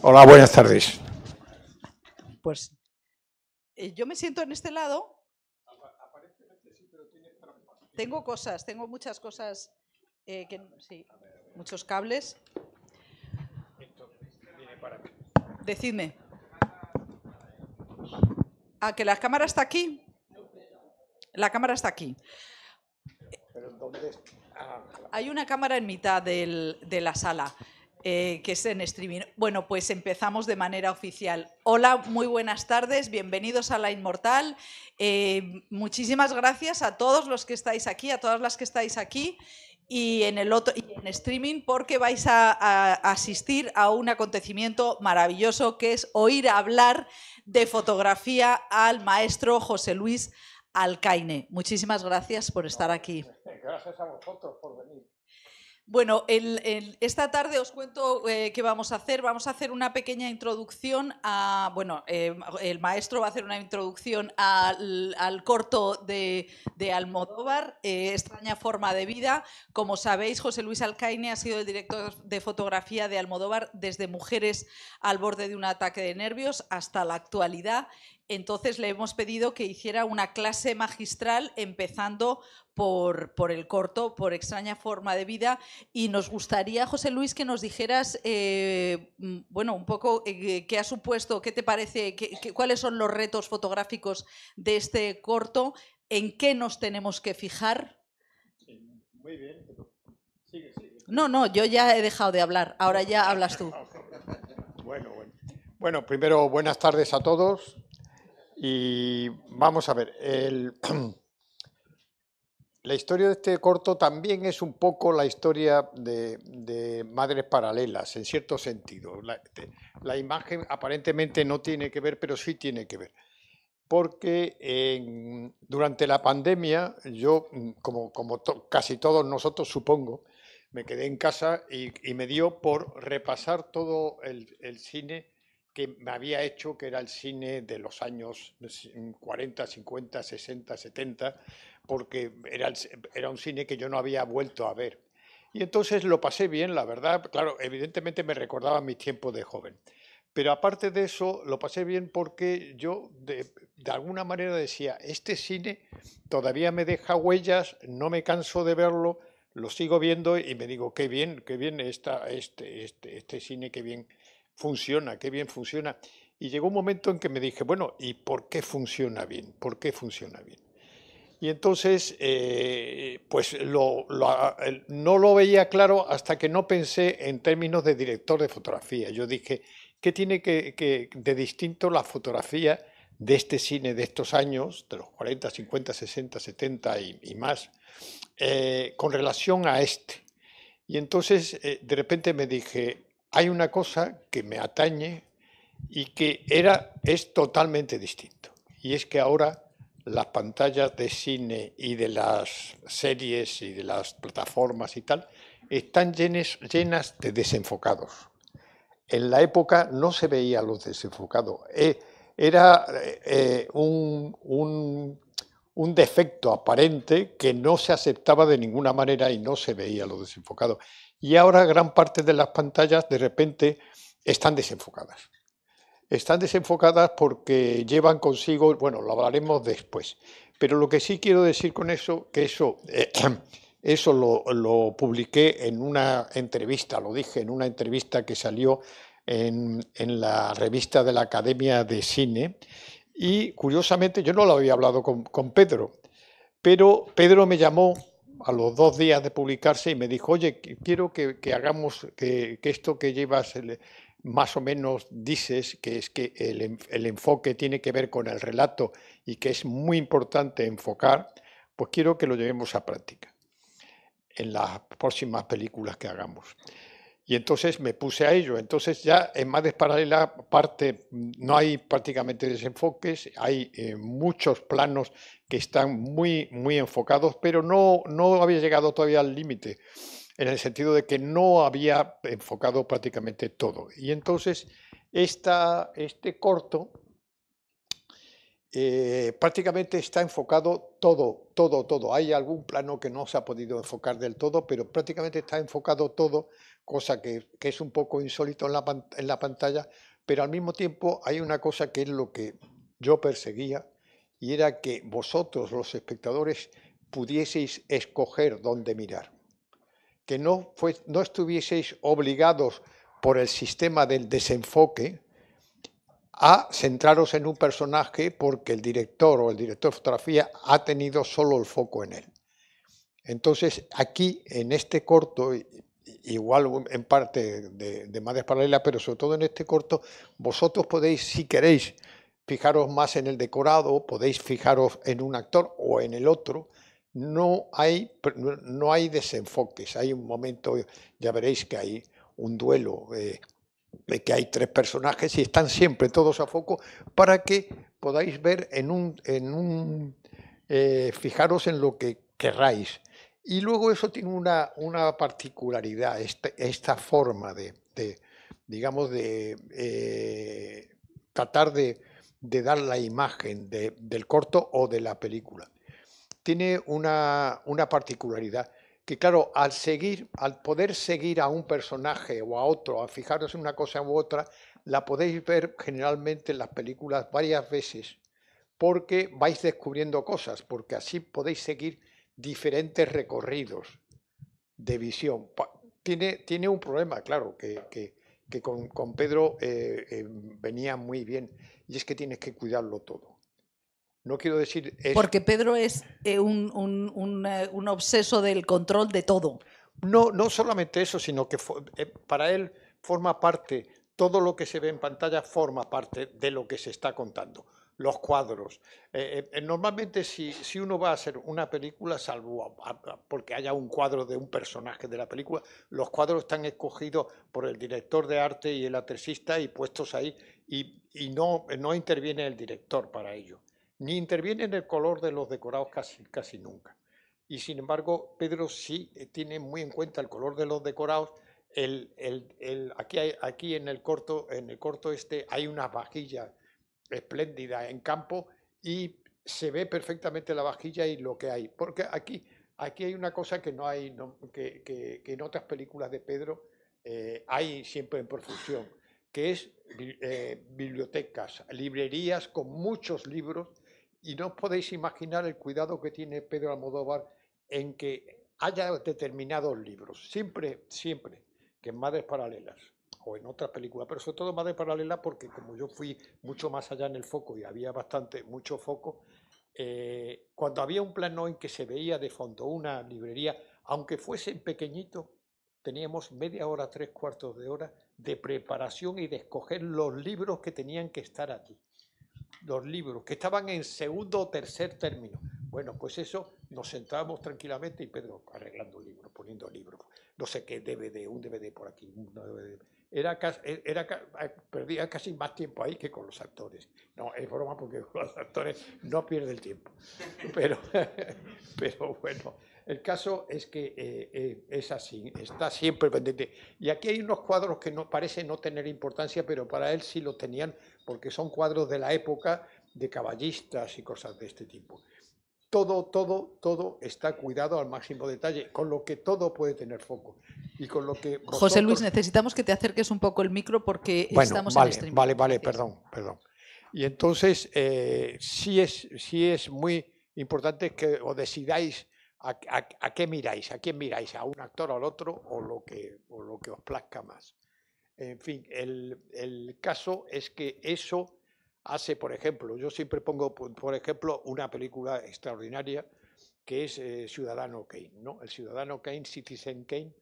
Hola, buenas tardes. Pues eh, yo me siento en este lado. Tengo cosas, tengo muchas cosas, eh, muchos cables. Decidme. Ah, que la cámara está aquí. La cámara está aquí. Ah, Hay una cámara en mitad de la sala. Eh, que es en streaming. Bueno, pues empezamos de manera oficial. Hola, muy buenas tardes, bienvenidos a La Inmortal. Eh, muchísimas gracias a todos los que estáis aquí, a todas las que estáis aquí y en, el otro, y en streaming porque vais a, a, asistir a un acontecimiento maravilloso que es oír hablar de fotografía al maestro José Luis Alcaine. Muchísimas gracias por estar aquí. Gracias a vosotros por venir. Bueno, esta tarde os cuento eh, qué vamos a hacer. Vamos a hacer una pequeña introducción a, bueno, eh, el maestro va a hacer una introducción al, corto de, Almodóvar, eh, extraña forma de vida. Como sabéis, José Luis Alcaine ha sido el director de fotografía de Almodóvar desde Mujeres al borde de un ataque de nervios hasta la actualidad entonces le hemos pedido que hiciera una clase magistral empezando por, por, el corto, por extraña forma de vida. Y nos gustaría, José Luis, que nos dijeras, eh, mm, bueno, un poco eh, qué ha supuesto, qué te parece, cuáles son los retos fotográficos de este corto, en qué nos tenemos que fijar. muy bien. Sigue, sigue. No, no, yo ya he dejado de hablar. Ahora ya hablas tú. Bueno, bueno. Bueno, primero, buenas tardes a todos. Y vamos a ver, el, la historia de este corto también es un poco la historia de, de madres paralelas, en cierto sentido. La, imagen aparentemente no tiene que ver, pero sí tiene que ver. Porque durante la pandemia, yo, mm, como, casi todos nosotros supongo, me quedé en casa y, me dio por repasar todo el, el cine que me había hecho, que era el cine de los años 40, 50, 60, 70, porque era, era un cine que yo no había vuelto a ver. Y entonces lo pasé bien, la verdad, claro, evidentemente me recordaba mi tiempo de joven. Pero aparte de eso, lo pasé bien porque yo de, alguna manera decía, este cine todavía me deja huellas, no me canso de verlo, lo sigo viendo y me digo, qué bien, qué bien está este, este, este cine, qué bien funciona, qué bien funciona. Y llegó un momento en que me dije, bueno, ¿y por qué funciona bien? ¿Por qué funciona bien? Y entonces, eh, pues lo, ah, no lo veía claro hasta que no pensé en términos de director de fotografía. Yo dije, ¿qué tiene que, de distinto la fotografía de este cine de estos años, de los 40, 50, 60, 70 y, más, eh, con relación a este? Y entonces, eh, de repente me dije, hay una cosa que me atañe y que era, es totalmente distinto. Y es que ahora las pantallas de cine y de las series y de las plataformas y tal están llenas de desenfocados. En la época no se veía los desenfocados. Eh, era eh, un, un, defecto aparente que no se aceptaba de ninguna manera y no se veía los desenfocados. Y ahora gran parte de las pantallas de repente están desenfocadas. Están desenfocadas porque llevan consigo, bueno, lo hablaremos después, pero lo que sí quiero decir con eso, que eso, eh, eso lo, publiqué en una entrevista, lo dije en una entrevista que salió en, la revista de la Academia de Cine, y curiosamente yo no lo había hablado con, con Pedro, pero Pedro me llamó a los dos días de publicarse y me dijo, oye, quiero que, hagamos que, esto que llevas más o menos dices, que es que el, enfoque tiene que ver con el relato y que es muy importante enfocar, pues quiero que lo llevemos a práctica en las próximas películas que hagamos y entonces me puse a ello. Entonces ya en Madres Paralela parte, mm, no hay prácticamente desenfoques, hay eh, muchos planos que están muy, muy enfocados, pero no, no había llegado todavía al límite, en el sentido de que no había enfocado prácticamente todo. Y entonces esta, este corto eh, prácticamente está enfocado todo, todo, todo. Hay algún plano que no se ha podido enfocar del todo, pero prácticamente está enfocado todo cosa que, es un poco insólito en la, pantalla, pero al mismo tiempo hay una cosa que es lo que yo perseguía y era que vosotros, los espectadores, pudieseis escoger dónde mirar. Que no, no estuvieseis obligados por el sistema del desenfoque a centraros en un personaje porque el director o el director de fotografía ha tenido solo el foco en él. Entonces, aquí, en este corto, igual en parte de, madres paralelas, pero sobre todo en este corto, vosotros podéis, si queréis, fijaros más en el decorado, podéis fijaros en un actor o en el otro, no hay, no hay desenfoques, hay un momento, ya veréis que hay un duelo, de eh, que hay tres personajes y están siempre todos a foco para que podáis ver en un, en un eh, fijaros en lo que querráis. Y luego eso tiene una, particularidad, este, esta, forma de, digamos, de eh, tratar de, dar la imagen del corto o de la película. Tiene una, particularidad que, claro, al seguir, al poder seguir a un personaje o a otro, a fijaros en una cosa u otra, la podéis ver generalmente en las películas varias veces porque vais descubriendo cosas, porque así podéis seguir diferentes recorridos de visión. Tiene, tiene un problema, claro, que, que, con, Pedro eh, eh, venía muy bien, y es que tienes que cuidarlo todo. No quiero decir... Porque Pedro es eh, un, obseso del control de todo. No, no solamente eso, sino que para él forma parte, todo lo que se ve en pantalla forma parte de lo que se está contando los cuadros. Eh, eh, eh, normalmente si, uno va a hacer una película, salvo porque haya un cuadro de un personaje de la película, los cuadros están escogidos por el director de arte y el atresista y puestos ahí y, no, no interviene el director para ello, ni interviene en el color de los decorados casi, casi nunca. Y sin embargo, Pedro sí tiene muy en cuenta el color de los decorados. El, aquí, aquí en el corto, en el corto este hay unas vajillas espléndida en campo y se ve perfectamente la vajilla y lo que hay. Porque aquí, aquí hay una cosa que no hay, que, en otras películas de Pedro eh, hay siempre en profusión, que es eh, bibliotecas, librerías con muchos libros y no os podéis imaginar el cuidado que tiene Pedro Almodóvar en que haya determinados libros, siempre, siempre, que en Madres Paralelas, o en otras películas, pero sobre todo más de Paralela porque como yo fui mucho más allá en el foco y había bastante, mucho foco, eh, cuando había un plano en que se veía de fondo una librería, aunque fuese pequeñito, teníamos media hora, tres cuartos de hora de preparación y de escoger los libros que tenían que estar aquí, Los libros que estaban en segundo o tercer término. Bueno, pues eso nos sentábamos tranquilamente y Pedro arreglando libros, poniendo libros, no sé qué DVD, un DVD por aquí, un DVD era, e, era, perdía casi más tiempo ahí que con los actores. No, es broma porque con los actores no pierde el tiempo. Pero, pero bueno, el caso es que eh, eh, es así, está siempre pendiente. Y aquí hay unos cuadros que no, parece no tener importancia, pero para él sí lo tenían porque son cuadros de la época de caballistas y cosas de este tipo todo, todo, todo está cuidado al máximo detalle, con lo que todo puede tener foco. Y con lo que José Luis, necesitamos que te acerques un poco el micro porque estamos vale, en streaming. Vale, vale, perdón, perdón. Y entonces, eh, sí, es, sí es muy importante que os decidáis a, qué miráis, a quién miráis, a un actor o al otro, o lo que, lo que os plazca más. En fin, el caso es que eso hace, por ejemplo, yo siempre pongo, por ejemplo, una película extraordinaria que es eh, Ciudadano Kane, ¿no? El Ciudadano Kane, Citizen Kane,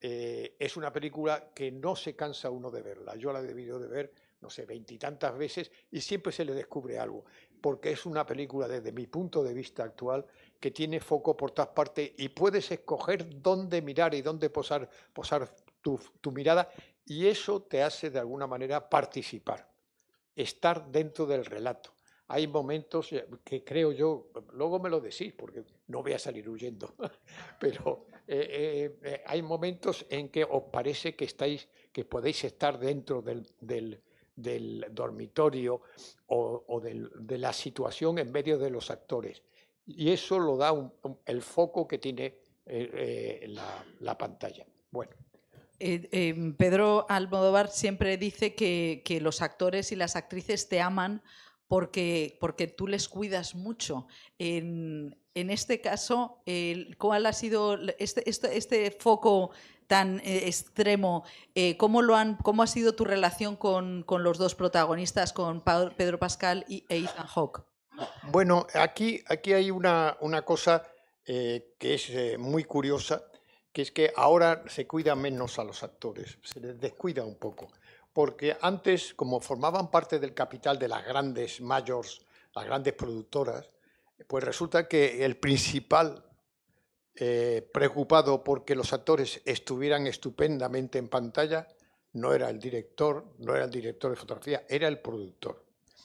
eh, es una película que no se cansa uno de verla. Yo la he debido de ver, no sé, veintitantas veces y siempre se le descubre algo, porque es una película desde mi punto de vista actual que tiene foco por todas partes y puedes escoger dónde mirar y dónde posar, posar tu mirada y eso te hace de alguna manera participar estar dentro del relato. Hay momentos eh, que creo yo, luego me lo decís porque no voy a salir huyendo, pero eh, eh, hay momentos en que os parece que estáis, que podéis estar dentro del, del, dormitorio o, de la situación en medio de los actores. Y eso lo da el foco que tiene la, la pantalla. Bueno. Eh, em, Pedro Almodóvar siempre dice que, los actores y las actrices te aman porque, porque tú les cuidas mucho. En, este caso, ¿cuál ha sido este, este, este, foco tan eh, extremo? Eh, ¿cómo, lo han, ¿Cómo ha sido tu relación con, los dos protagonistas, con Pedro Pascal y Ethan Hawke? Bueno, aquí, aquí hay una, una cosa que es muy curiosa que es que ahora se cuida menos a los actores, se les descuida un poco, porque antes, como formaban parte del capital de las grandes mayores, las grandes productoras, pues resulta que el principal eh, preocupado porque los actores estuvieran estupendamente en pantalla no era el director, no era el director de fotografía, era el productor.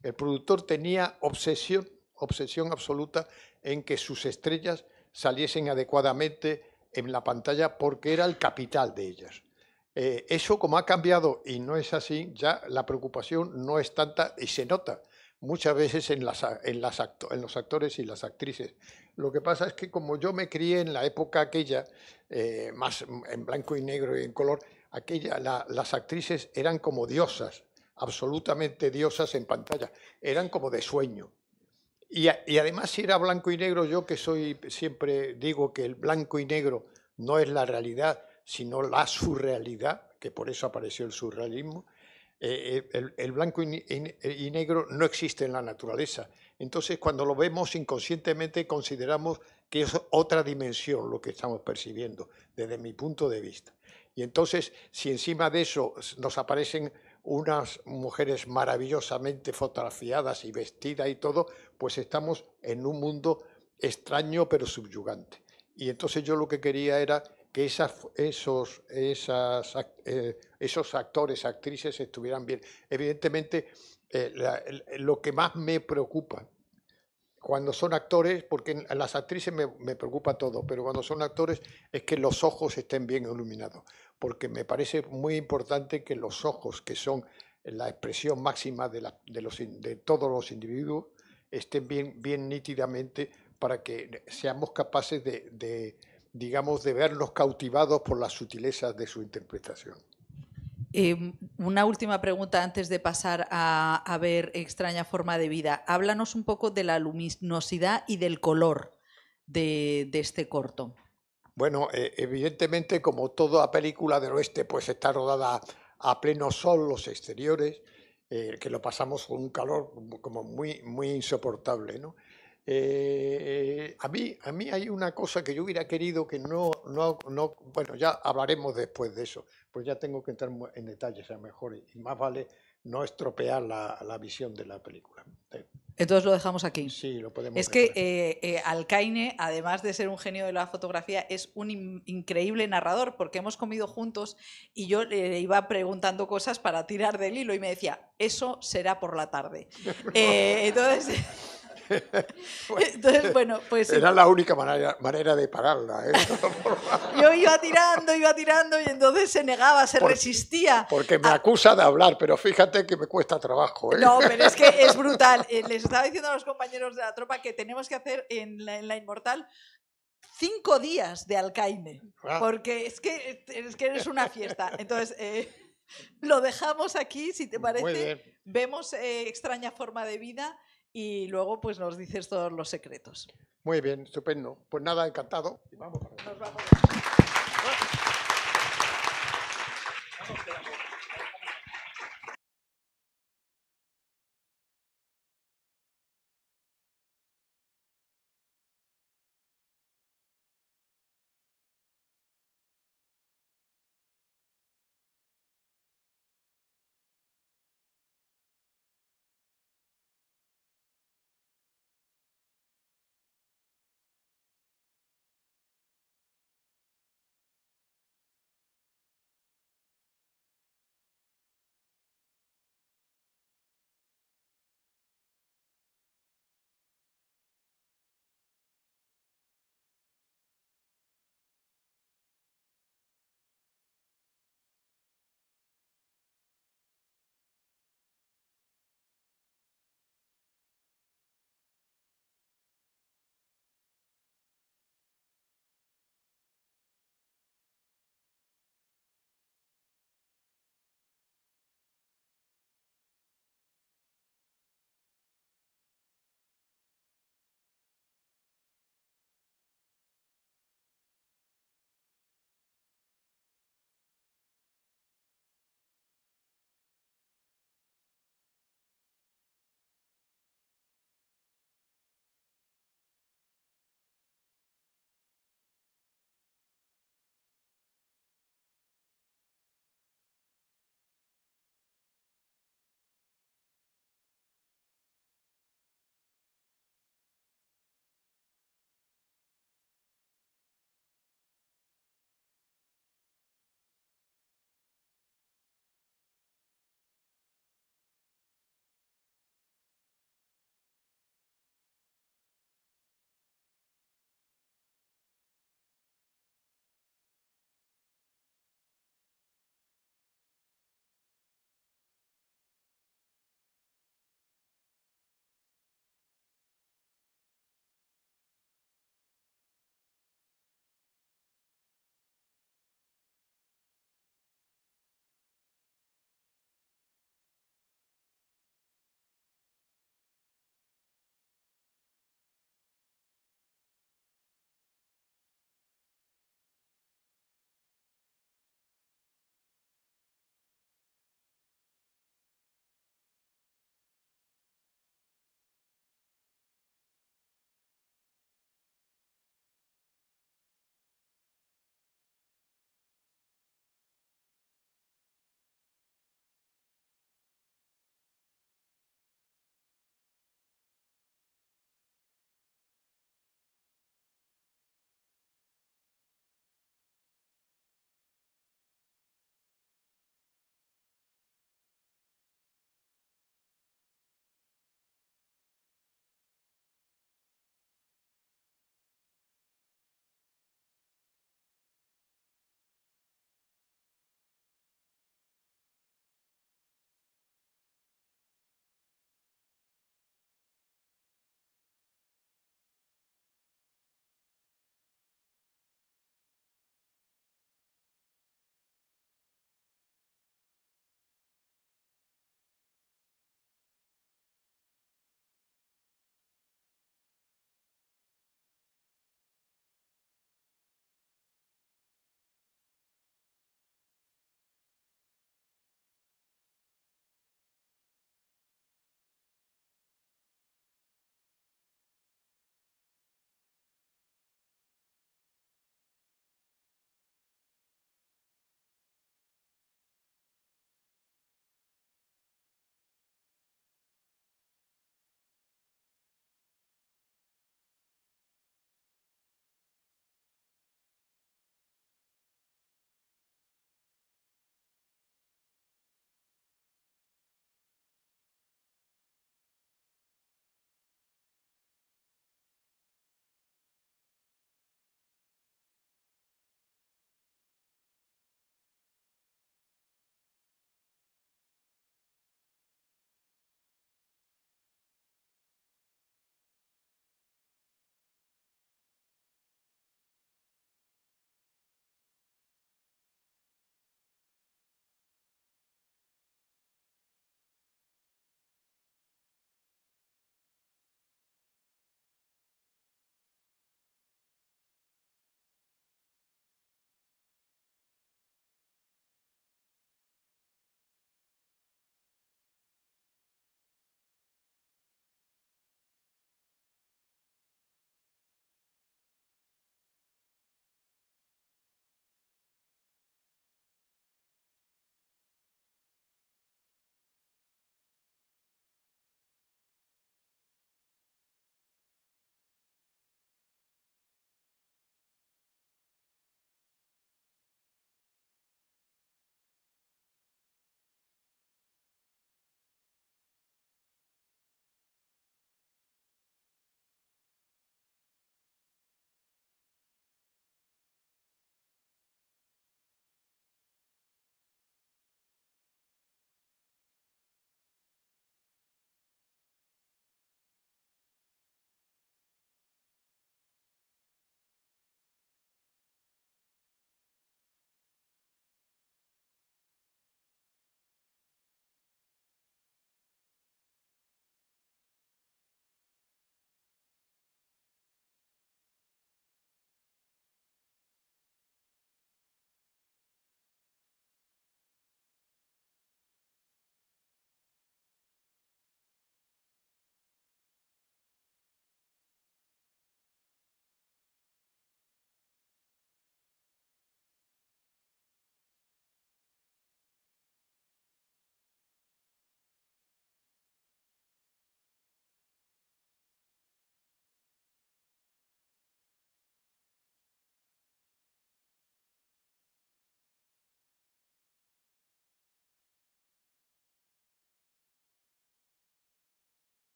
El productor tenía obsesión, obsesión absoluta en que sus estrellas saliesen adecuadamente en la pantalla porque era el capital de ellas. Eh, eso como ha cambiado y no es así, ya la preocupación no es tanta y se nota muchas veces en, las, en, los actores y las actrices. Lo que pasa es que como yo me crié en la época aquella, eh, más en blanco y negro y en color, aquella, las actrices eran como diosas, absolutamente diosas en pantalla, eran como de sueño. Y, además si era blanco y negro, yo que soy siempre digo que el blanco y negro no es la realidad, sino la surrealidad, que por eso apareció el surrealismo, eh, eh, el, blanco y, y negro no existe en la naturaleza. Entonces cuando lo vemos inconscientemente consideramos que es otra dimensión lo que estamos percibiendo desde mi punto de vista. Y entonces, si encima de eso nos aparecen unas mujeres maravillosamente fotografiadas y vestidas y todo, pues estamos en un mundo extraño pero subyugante. Y entonces yo lo que quería era que esas, esos, eh, esos actores, actrices estuvieran bien. Evidentemente, eh, lo que más me preocupa cuando son actores, porque las actrices me, preocupa todo, pero cuando son actores es que los ojos estén bien iluminados, porque me parece muy importante que los ojos, que son la expresión máxima de, de, los, de todos los individuos, estén bien, bien nítidamente para que seamos capaces de, digamos, de vernos cautivados por las sutilezas de su interpretación. Em, una última pregunta antes de pasar a, ver Extraña Forma de Vida. Háblanos un poco de la luminosidad y del color de, este corto. Bueno, eh, evidentemente, como toda película del oeste, pues está rodada a pleno sol los exteriores eh, que lo pasamos con un calor como muy, muy insoportable. ¿no? Eh, a, mí, a mí hay una cosa que yo hubiera querido que no, no, no, bueno, ya hablaremos después de eso, pues ya tengo que entrar en detalles a lo mejor y más vale no estropear la, la visión de la película. Entonces lo dejamos aquí. Sí, lo podemos. Es que eh, eh, Alcaine, además de ser un genio de la fotografía, es un increíble narrador porque hemos comido juntos y yo le iba preguntando cosas para tirar del hilo y me decía, eso será por la tarde. Eh, entonces. bueno, pues... Era la única manera, de pararla. ¿eh? Yo iba tirando, iba tirando y entonces se negaba, se resistía. Porque me acusa de hablar, pero fíjate que me cuesta trabajo. ¿eh? No, pero es que es brutal. Eh, les estaba diciendo a los compañeros de la tropa que tenemos que hacer en la, Inmortal cinco días de Alcaime, ah. porque es que, es que eres una fiesta. Entonces... lo dejamos aquí, si te parece. Vemos extraña forma de vida y luego pues nos dices todos los secretos. Muy bien, estupendo. Pues nada, encantado. Nos vamos.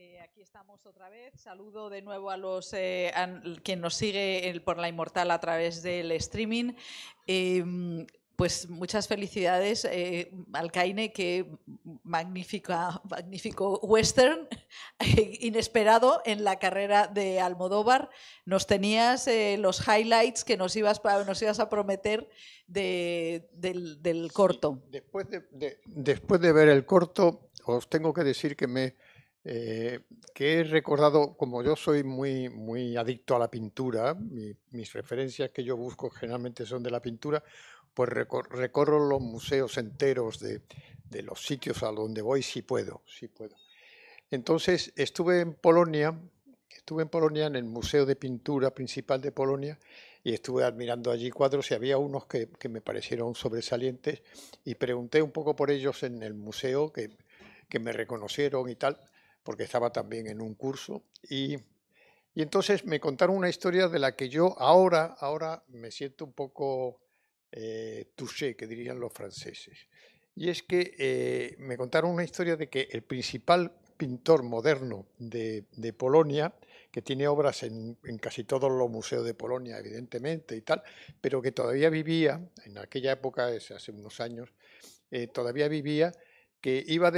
Eh, aquí estamos otra vez. Saludo de nuevo a los eh, quien nos sigue por la inmortal a través del streaming. Em, pues muchas felicidades, eh, Alcaine, que magnífico western, inesperado en la carrera de Almodóvar. Nos tenías los highlights que nos ibas, nos ibas a prometer del, corto. después de ver el corto, os tengo que decir que me eh, que he recordado, como yo soy muy, muy adicto a la pintura, mis referencias que yo busco generalmente son de la pintura, pues recorro los museos enteros de, de, los sitios a donde voy si puedo, si puedo. Entonces estuve en Polonia, estuve en Polonia en el Museo de Pintura Principal de Polonia y estuve admirando allí cuadros y había unos que, que me parecieron sobresalientes y pregunté un poco por ellos en el museo que, que me reconocieron y tal porque estaba también en un curso, y, entonces me contaron una historia de la que yo ahora, ahora me siento un poco eh, touché, que dirían los franceses. Y es que eh, me contaron una historia de que el principal pintor moderno de, Polonia, que tiene obras en, casi todos los museos de Polonia, evidentemente, y tal, pero que todavía vivía, en aquella época, hace unos años, eh, todavía vivía que iba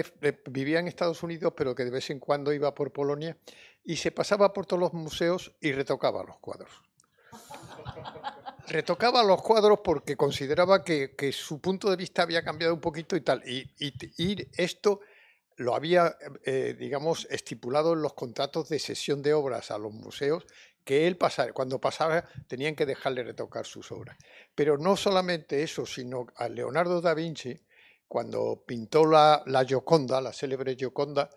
vivía en Estados Unidos, pero que de vez en cuando iba por Polonia y se pasaba por todos los museos y retocaba los cuadros. retocaba los cuadros porque consideraba que, su punto de vista había cambiado un poquito y tal. Y, esto lo había, eh, digamos, estipulado en los contratos de sesión de obras a los museos que él pasara, cuando pasara tenían que dejarle retocar sus obras. Pero no solamente eso, sino a Leonardo da Vinci, cuando pintó la, la Gioconda, la célebre Gioconda,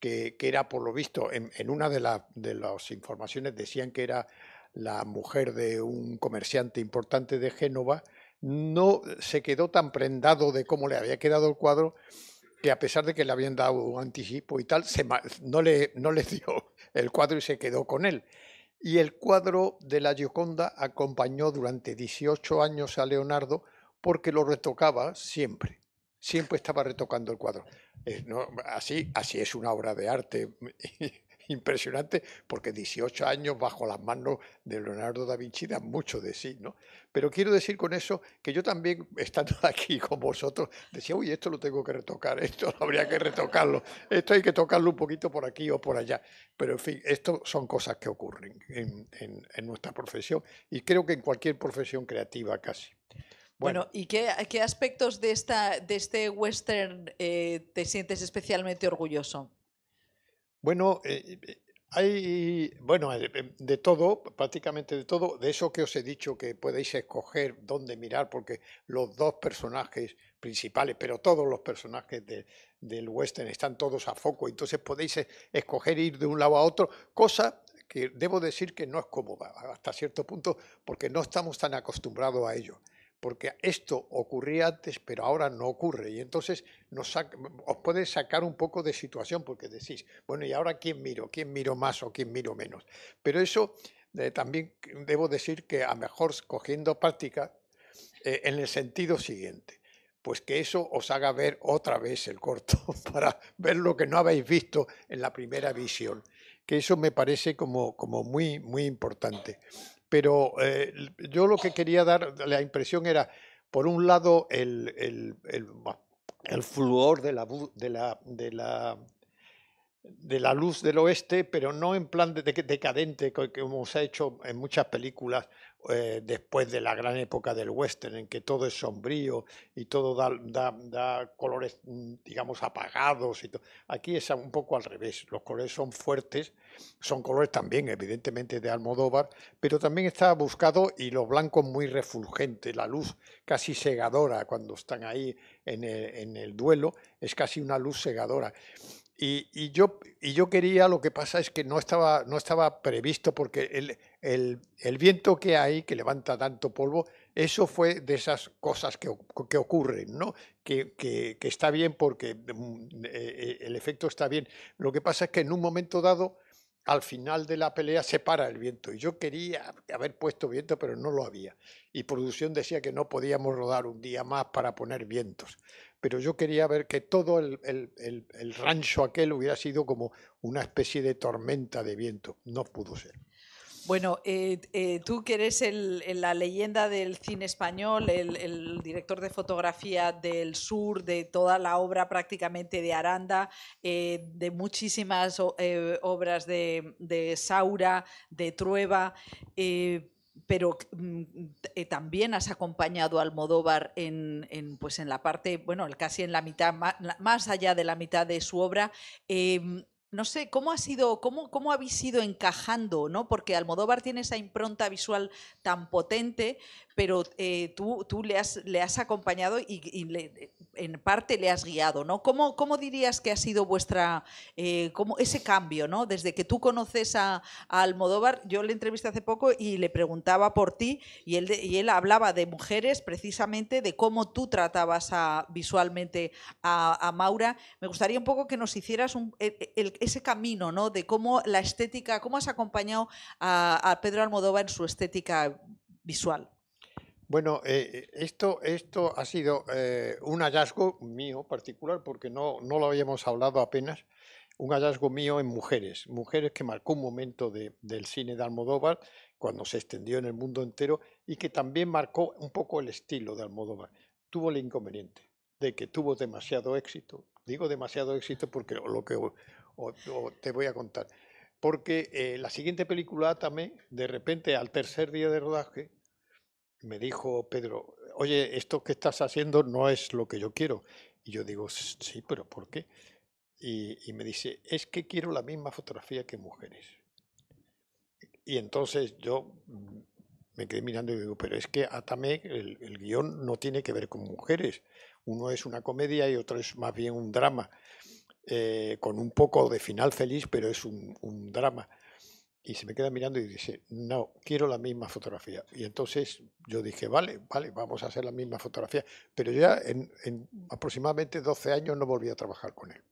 que, era por lo visto, en, una de, las informaciones decían que era la mujer de un comerciante importante de Génova, no se quedó tan prendado de cómo le había quedado el cuadro que a pesar de que le habían dado un anticipo y tal, no, le, no le dio el cuadro y se quedó con él. Y el cuadro de la Gioconda acompañó durante 18 años a Leonardo porque lo retocaba siempre siempre estaba retocando el cuadro. así, es una obra de arte impresionante, porque 18 años bajo las manos de Leonardo da Vinci da mucho de sí, ¿no? Pero quiero decir con eso que yo también, estando aquí con vosotros, decía, uy, esto lo tengo que retocar, esto habría que retocarlo, esto hay que tocarlo un poquito por aquí o por allá. Pero en fin, esto son cosas que ocurren en nuestra profesión y creo que en cualquier profesión creativa casi. Bueno, ¿y qué, aspectos de, esta, de este western eh, te sientes especialmente orgulloso? Bueno, eh, eh, hay, bueno, de todo, prácticamente de todo, de eso que os he dicho que podéis escoger dónde mirar, porque los dos personajes principales, pero todos los personajes del western están todos a foco, entonces podéis escoger ir de un lado a otro, cosa que debo decir que no es cómoda hasta cierto punto, porque no estamos tan acostumbrados a ello porque esto ocurría antes, pero ahora no ocurre. Y entonces os puede sacar un poco de situación porque decís, bueno, ¿y ahora quién miro? ¿Quién miro más o quién miro menos? Pero eso eh, también debo decir que a mejor cogiendo práctica eh, en el sentido siguiente. Pues que eso os haga ver otra vez el corto, para ver lo que no habéis visto en la primera visión. Que eso me parece como, como muy, muy importante pero eh, yo lo que quería dar, la impresión era, por un lado, el, el, el, el de la, de, la, de, la, de la luz del oeste, pero no en plan decadente como se ha hecho en muchas películas eh, después de la gran época del western, en que todo es sombrío y todo da, colores, mm, digamos, apagados. Y Aquí es un poco al revés, los colores son fuertes, son colores también, evidentemente, de Almodóvar, pero también está buscado y los blancos muy refulgentes, la luz casi segadora cuando están ahí en en el duelo, es casi una luz segadora. Y, yo, quería, lo que pasa es que no estaba, no estaba previsto porque el, viento que hay, que levanta tanto polvo, eso fue de esas cosas que, ocurren, ¿no? Que, está bien porque mm, eh, el efecto está bien. Lo que pasa es que en un momento dado, al final de la pelea, se para el viento. Y yo quería haber puesto viento, pero no lo había. Y producción decía que no podíamos rodar un día más para poner vientos pero yo quería ver que todo el, rancho aquel hubiera sido como una especie de tormenta de viento. No pudo ser. Bueno, eh, eh, tú que eres la leyenda del cine español, el, director de fotografía del sur, de toda la obra prácticamente de Aranda, eh, de muchísimas obras de, Saura, de Trueba pero mm, eh, también has acompañado a Almodóvar en, pues en la parte, bueno, casi en la mitad, más, allá de la mitad de su obra. Em, no sé, ¿cómo ha sido, cómo, cómo habéis ido encajando, ¿no? Porque Almodóvar tiene esa impronta visual tan potente, pero eh, tú, tú, le, has, le has acompañado y, en parte le has guiado, ¿no? ¿Cómo, cómo dirías que ha sido vuestra, eh, ese cambio, ¿no? Desde que tú conoces a, Almodóvar, yo le entrevisté hace poco y le preguntaba por ti y él, él hablaba de mujeres, precisamente de cómo tú tratabas visualmente a, Maura. Me gustaría un poco que nos hicieras un, ese camino, ¿no? De cómo la estética, cómo has acompañado a, Pedro Almodóvar en su estética visual. Bueno, eh, eh, esto, esto ha sido eh, un hallazgo mío particular, porque no, no lo habíamos hablado apenas, un hallazgo mío en mujeres, mujeres que marcó un momento del cine de Almodóvar cuando se extendió en el mundo entero y que también marcó un poco el estilo de Almodóvar. Tuvo el inconveniente de que tuvo demasiado éxito. Digo demasiado éxito porque lo que o, te voy a contar. Porque eh, la siguiente película Atame, de repente, al tercer día de rodaje, me dijo Pedro, oye, esto que estás haciendo no es lo que yo quiero. Y yo digo, sí, pero ¿por qué? Y, me dice, es que quiero la misma fotografía que mujeres. Y entonces yo mm, me quedé mirando y digo, pero es que Atame, el, el guión no tiene que ver con mujeres. Uno es una comedia y otro es más bien un drama. Eh, con un poco de final feliz, pero es un, drama. Y se me queda mirando y dice, no, quiero la misma fotografía. Y entonces yo dije, vale, vale, vamos a hacer la misma fotografía. Pero ya en, aproximadamente 12 años no volví a trabajar con él.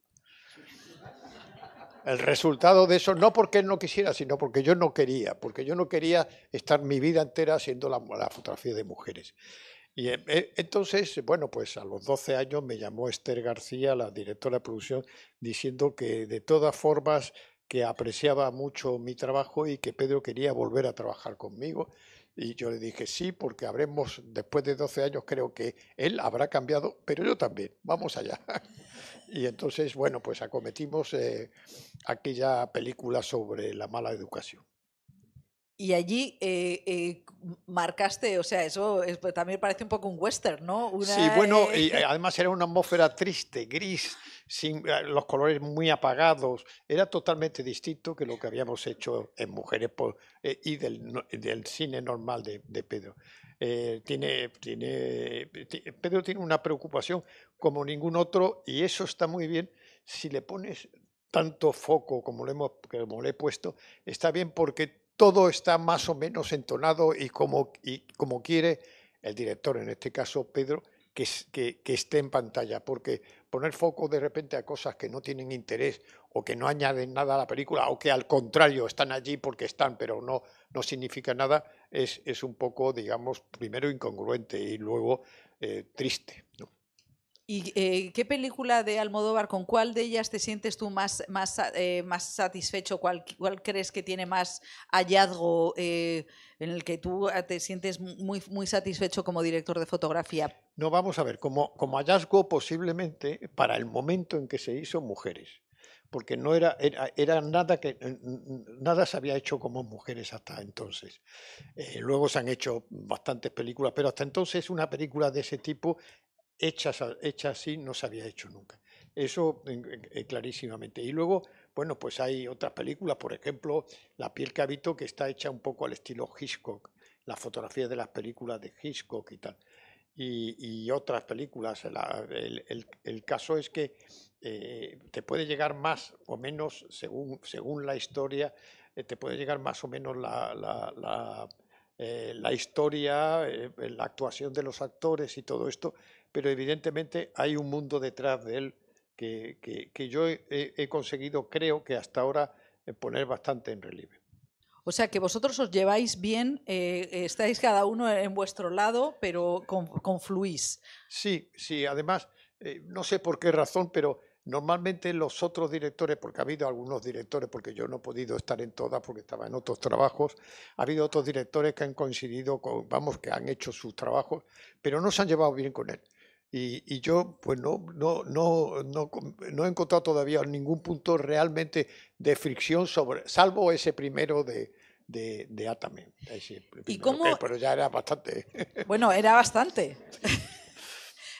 El resultado de eso, no porque él no quisiera, sino porque yo no quería, porque yo no quería estar mi vida entera haciendo la, la fotografía de mujeres. Y eh, eh, entonces, bueno, pues a los 12 años me llamó Esther García, la directora de producción, diciendo que de todas formas que apreciaba mucho mi trabajo y que Pedro quería volver a trabajar conmigo. Y yo le dije, sí, porque habremos, después de 12 años, creo que él habrá cambiado, pero yo también, vamos allá. y entonces, bueno, pues acometimos eh, aquella película sobre la mala educación. Y allí eh, eh, marcaste, o sea, eso pues, también parece un poco un western, ¿no? Una, sí, bueno, eh, además era una atmósfera triste, gris, sin los colores muy apagados. Era totalmente distinto que lo que habíamos hecho en Mujeres y del, cine normal de, Pedro. tiene, tiene, Pedro tiene una preocupación como ningún otro y eso está muy bien si le pones tanto foco como le, hemos, como le he puesto, está bien porque todo está más o menos entonado y como, y como quiere el director, en este caso Pedro, que, que, esté en pantalla, porque poner foco de repente a cosas que no tienen interés o que no añaden nada a la película o que al contrario están allí porque están, pero no, no significa nada, es, un poco, digamos, primero incongruente y luego eh, triste. ¿Y eh, qué película de Almodóvar, con cuál de ellas te sientes tú más, más, eh, más satisfecho? ¿Cuál, crees que tiene más hallazgo eh, en el que tú ah, te sientes muy, muy satisfecho como director de fotografía? No, vamos a ver, como, como hallazgo posiblemente para el momento en que se hizo Mujeres, porque no era, era, era nada que nada se había hecho como Mujeres hasta entonces. luego se han hecho bastantes películas, pero hasta entonces una película de ese tipo hecha, así no se había hecho nunca. Eso eh, clarísimamente. Y luego, bueno, pues hay otras películas, por ejemplo, La piel que habito, que está hecha un poco al estilo Hitchcock, la fotografía de las películas de Hitchcock y tal. Y, otras películas. el, caso es que eh, te puede llegar más o menos, según, según la historia, eh, te puede llegar más o menos la, historia, la actuación de los actores y todo esto, pero evidentemente hay un mundo detrás de él que, yo he, conseguido, creo que hasta ahora, eh, poner bastante en relieve. O sea que vosotros os lleváis bien, eh, eh, estáis cada uno en vuestro lado, pero confluís. Sí, sí, además, no sé por qué razón, pero Normalmente los otros directores, porque ha habido algunos directores, porque yo no he podido estar en todas porque estaba en otros trabajos, ha habido otros directores que han coincidido vamos, que han hecho sus trabajos, pero no se han llevado bien con él. Y, yo, pues no, no, no, no, he encontrado todavía ningún punto realmente de fricción sobre, salvo ese primero de, de, Atame. ¿Y cómo... pero ya era bastante. Bueno, era bastante.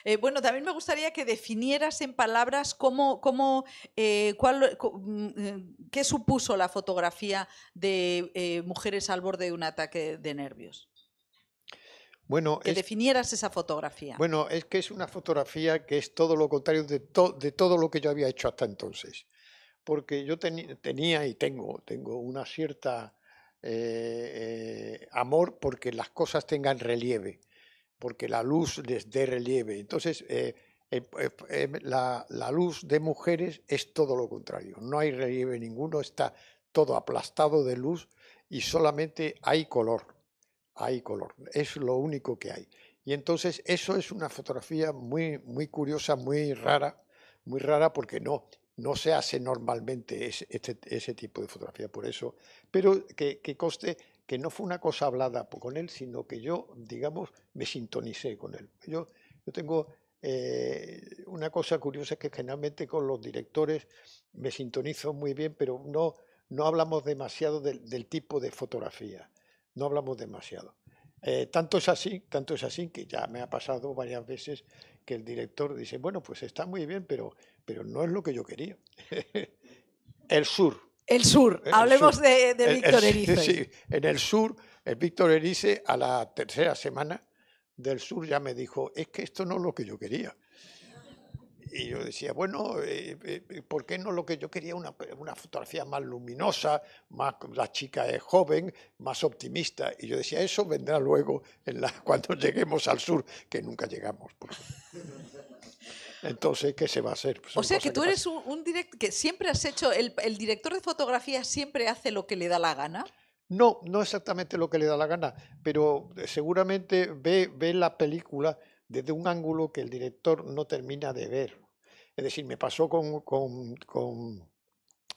Eh, bueno, también me gustaría que definieras en palabras cómo, cómo eh, cuál, mm, eh, qué supuso la fotografía de mujeres al borde de un ataque de nervios. Bueno, que definieras esa fotografía. Bueno, es que es una fotografía que es todo lo contrario de, todo lo que yo había hecho hasta entonces. Porque yo tenía y tengo, tengo una cierta eh, eh, amor porque las cosas tengan relieve, porque la luz les dé relieve. Entonces, eh, em, la, luz de mujeres es todo lo contrario. No hay relieve ninguno, está todo aplastado de luz y solamente hay color hay color, es lo único que hay. Y entonces eso es una fotografía muy, muy curiosa, muy rara, muy rara porque no, no se hace normalmente este, ese, tipo de fotografía, por eso, pero que, que, coste que no fue una cosa hablada con él, sino que yo, digamos, me sintonicé con él. Yo, yo tengo eh, una cosa curiosa que generalmente con los directores me sintonizo muy bien, pero no, no hablamos demasiado del tipo de fotografía no hablamos demasiado. Eh, tanto es así, tanto es así que ya me ha pasado varias veces que el director dice, bueno, pues está muy bien, pero, pero no es lo que yo quería. el sur. El sur, eh, hablemos de, eh, Víctor Erice. en el sur, Víctor Erice a la tercera semana del sur ya me dijo, es que esto no es lo que yo quería. Y yo decía, bueno, eh, eh, eh, ¿por qué no lo que yo quería? Una, una, fotografía más luminosa, más, la chica es joven, más optimista. Y yo decía, eso vendrá luego en la, cuando lleguemos al sur, que nunca llegamos. Entonces, ¿qué se va a hacer? Pues, o sea, que tú eres un, director que siempre has hecho, el, el director de fotografía siempre hace lo que le da la gana. No, no exactamente lo que le da la gana, pero seguramente ve, ve la película desde un ángulo que el director no termina de ver. Es decir, me pasó con, con, con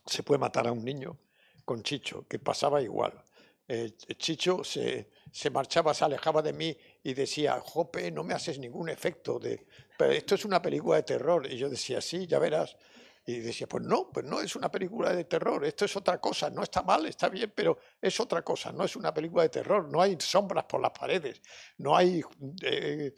Se puede matar a un niño, con Chicho, que pasaba igual. Eh, Chicho se, marchaba, se alejaba de mí y decía, Jope, no me haces ningún efecto. De... Pero esto es una película de terror. Y yo decía, sí, ya verás. Y decía, pues no, pues no es una película de terror, esto es otra cosa, no está mal, está bien, pero es otra cosa, no es una película de terror, no hay sombras por las paredes, no hay eh,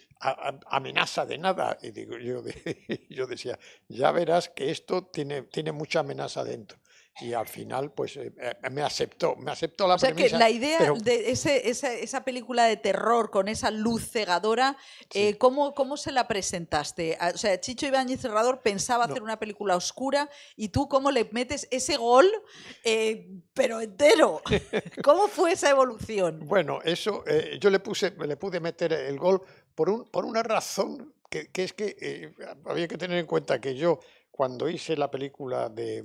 amenaza de nada. Y digo, yo, yo decía, ya verás que esto tiene, tiene mucha amenaza dentro y al final pues eh, eh, me aceptó, me aceptó la o sea que la idea de ese, esa, esa, película de terror con esa luz cegadora, eh, ¿cómo, se la presentaste? O sea, Chicho Ibáñez Cerrador pensaba hacer una película oscura y tú cómo le metes ese gol, pero entero. ¿Cómo fue esa evolución? Bueno, eso yo le puse, le pude meter el gol por, un, por una razón que es que había que tener en cuenta que yo cuando hice la película de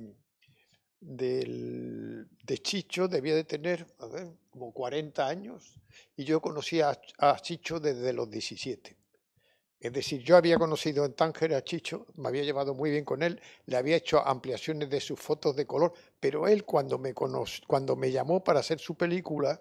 de Chicho debía de tener como 40 años y yo conocía a, Chicho desde los 17. Es decir, yo había conocido en Tánger a Chicho, me había llevado muy bien con él, le había hecho ampliaciones de sus fotos de color, pero él cuando me, cuando me llamó para hacer su película,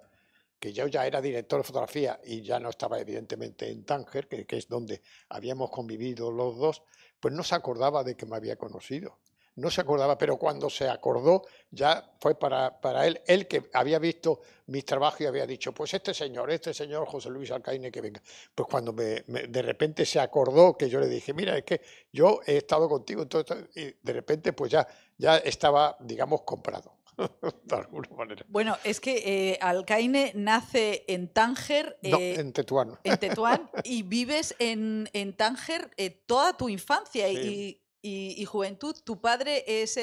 que yo ya era director de fotografía y ya no estaba evidentemente en Tánger, que es donde habíamos convivido los dos, pues no se acordaba de que me había conocido no se acordaba, pero cuando se acordó ya fue para, para, él, él que había visto mis trabajos y había dicho, pues este señor, este señor José Luis Alcaine que venga. Pues cuando me, de repente se acordó que yo le dije, mira, es que yo he estado contigo, y de repente pues ya, ya estaba, digamos, comprado. De alguna manera. Bueno, es que eh, Alcaíne Alcaine nace en Tánger. Eh, en Tetuán. En Tetuán, y vives en, en Tánger eh, toda tu infancia y, juventud. Tu padre es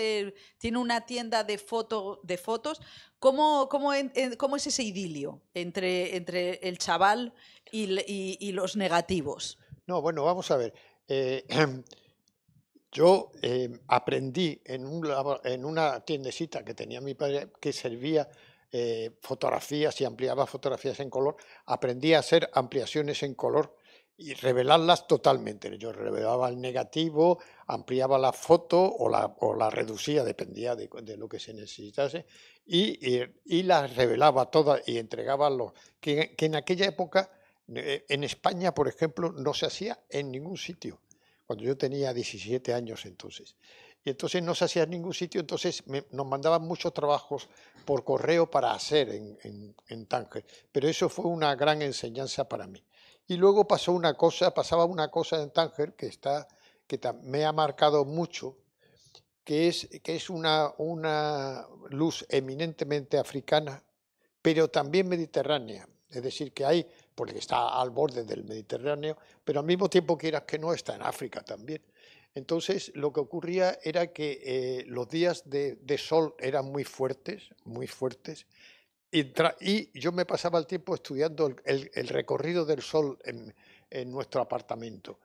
tiene una tienda de, foto, de fotos. ¿Cómo, cómo, cómo es ese idilio entre, entre el chaval y, los negativos? No, bueno, vamos a ver. Eh, yo eh, aprendí en, un, en una tiendecita que tenía mi padre que servía eh, fotografías y ampliaba fotografías en color. Aprendí a hacer ampliaciones en color y revelarlas totalmente. Yo revelaba el negativo, ampliaba la foto o la, o la reducía, dependía de, lo que se necesitase, y, eh, y, las revelaba todas y entregaba los... Que, en aquella época, eh, en España, por ejemplo, no se hacía en ningún sitio, cuando yo tenía 17 años entonces. Y entonces no se hacía en ningún sitio, entonces nos mandaban muchos trabajos por correo para hacer en, en, en Tánger. Pero eso fue una gran enseñanza para mí. Y luego pasó una cosa, pasaba una cosa en Tánger que, está, que me ha marcado mucho, que es, que es una, una luz eminentemente africana, pero también mediterránea. Es decir, que hay, porque está al borde del Mediterráneo, pero al mismo tiempo quieras que no, está en África también. Entonces, lo que ocurría era que eh, los días de, sol eran muy fuertes, muy fuertes, y, yo me pasaba el tiempo estudiando el, recorrido del sol en, nuestro apartamento.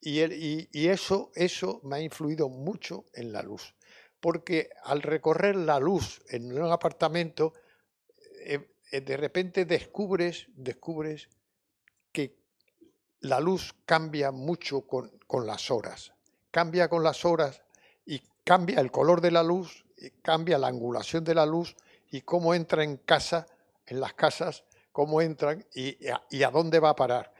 Y, eso, eso me ha influido mucho en la luz. Porque al recorrer la luz en un apartamento, eh, eh, de repente descubres, descubres que la luz cambia mucho con, las horas. Cambia con las horas y cambia el color de la luz, cambia la angulación de la luz y cómo entra en casa, en las casas, cómo entran y, a, dónde va a parar.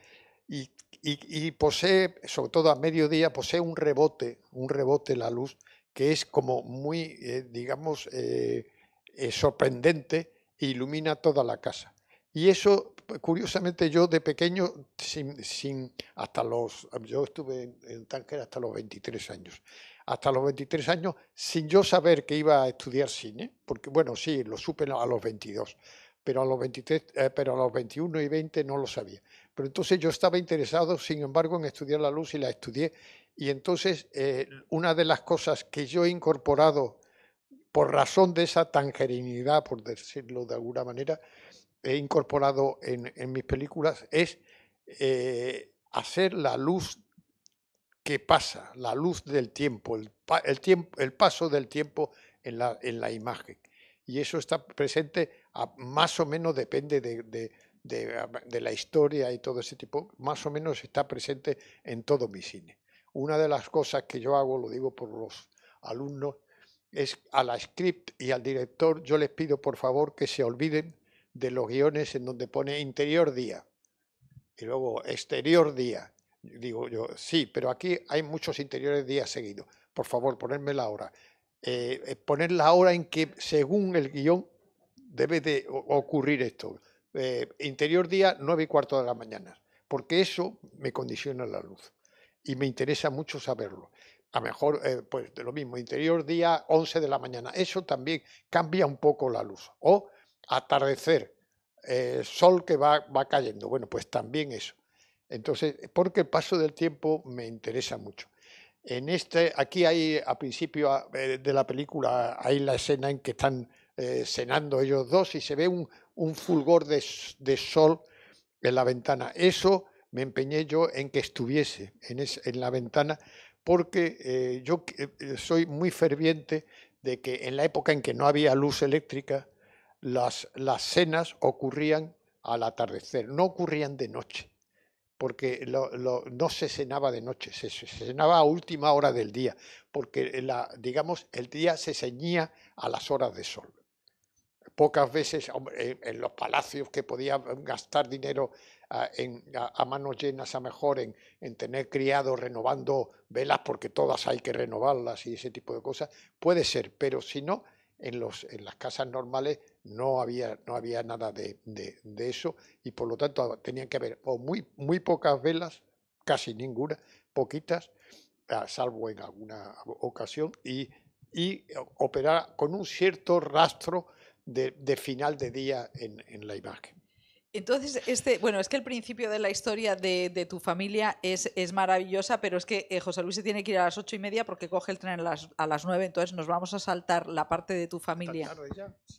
Y, posee, sobre todo a mediodía, posee un rebote, un rebote la luz, que es como muy, eh, digamos, eh, eh, sorprendente e ilumina toda la casa. Y eso, curiosamente, yo de pequeño, sin, sin hasta los, yo estuve en, en hasta los 23 años hasta los 23 años sin yo saber que iba a estudiar cine, porque bueno, sí, lo supe a los 22, pero a los, 21 eh, y 20 no lo sabía. Pero entonces yo estaba interesado, sin embargo, en estudiar la luz y la estudié. Y entonces eh, una de las cosas que yo he incorporado por razón de esa tangerinidad, por decirlo de alguna manera, he incorporado en, mis películas es eh, hacer la luz que pasa, la luz del tiempo, el, tiempo, el paso del tiempo en la, en la, imagen. Y eso está presente, más o menos depende de, de, la historia y todo ese tipo, más o menos está presente en todo mi cine. Una de las cosas que yo hago, lo digo por los alumnos, es a la script y al director, yo les pido por favor que se olviden de los guiones en donde pone interior día y luego exterior día Digo yo, sí, pero aquí hay muchos interiores días seguidos. Por favor, ponedme la hora. Eh, eh, poner la hora en que, según el guión, debe de ocurrir esto. Eh, interior día, 9 y cuarto de la mañana. Porque eso me condiciona la luz. Y me interesa mucho saberlo. A lo mejor, pues de lo mismo, interior día, 11 de la mañana. Eso también cambia un poco la luz. O atardecer, sol que va cayendo. Bueno, pues también eso. Entonces, porque el paso del tiempo me interesa mucho. En este, aquí hay, a principio eh, de la película, hay la escena en que están eh, cenando ellos dos y se ve un, fulgor de, sol en la ventana. Eso me empeñé yo en que estuviese en, la ventana porque eh, yo soy muy ferviente de que en la época en que no había luz eléctrica, las, las cenas ocurrían al atardecer, no ocurrían de noche porque no se cenaba de noche, se, cenaba a última hora del día, porque la, digamos, el día se ceñía a las horas de sol. Pocas veces en los palacios que podían gastar dinero ah, a, manos llenas, a mejor en, en tener criados renovando velas, porque todas hay que renovarlas y ese tipo de cosas, puede ser, pero si no, en, los, en las casas normales no había, no había nada de, eso y por lo tanto tenían que haber o muy, muy pocas velas, casi ninguna, poquitas, salvo en alguna ocasión, y, y operar con un cierto rastro de, final de día en, en la imagen. Entonces, este, bueno, es que el principio de la historia de, tu familia es, es, maravillosa, pero es que eh, José Luis se tiene que ir a las ocho y media porque coge el tren a las, a las nueve, entonces nos vamos a saltar la parte de tu familia.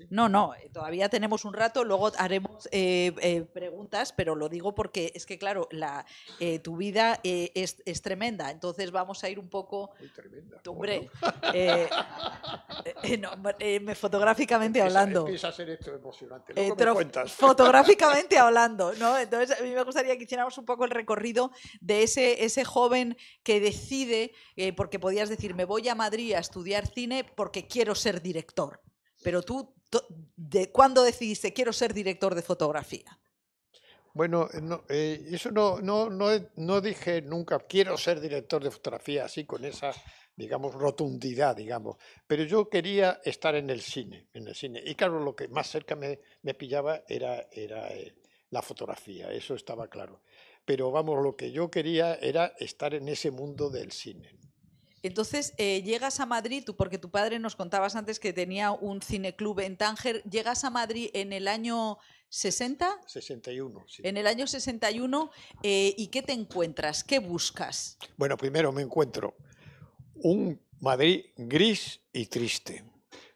No, no, eh, todavía tenemos un rato, luego haremos eh, preguntas, pero lo digo porque es que, claro, la, tu vida es, tremenda, entonces vamos a ir un poco... Muy tremenda. Hombre, fotográficamente hablando. Empieza a ser esto emocionante, Fotográficamente hablando, ¿no? Entonces, a mí me gustaría que hiciéramos un poco el recorrido de ese, ese joven que decide, eh, porque podías decir, me voy a Madrid a estudiar cine porque quiero ser director. Pero tú, ¿de cuándo decidiste quiero ser director de fotografía? Bueno, eh, eh, eso no, no, no, dije nunca, quiero ser director de fotografía así con esa digamos, rotundidad, digamos. Pero yo quería estar en el cine, en el cine. Y claro, lo que más cerca me, pillaba era, era eh, la fotografía, eso estaba claro. Pero vamos, lo que yo quería era estar en ese mundo del cine. Entonces eh, llegas a Madrid, tú, porque tu padre nos contabas antes que tenía un cineclub en Tánger, llegas a Madrid en el año 60? 61, sí. En el año 61, eh, ¿y qué te encuentras? ¿Qué buscas? Bueno, primero me encuentro un Madrid gris y triste.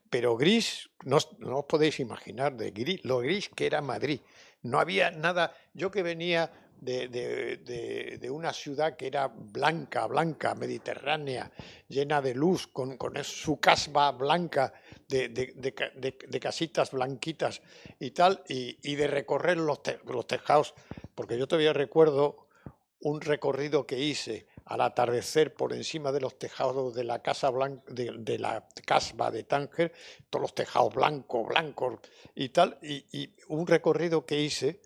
Pero gris, no, os podéis imaginar de gris, lo gris que era Madrid. No había nada. Yo que venía de, una ciudad que era blanca, blanca, mediterránea, llena de luz, con, su casva blanca de, casitas blanquitas y tal, y, de recorrer los, los, tejados, porque yo todavía recuerdo un recorrido que hice al atardecer por encima de los tejados de la casa blanca, de, la casba de Tánger, todos los tejados blancos, blancos y tal, y, un recorrido que hice,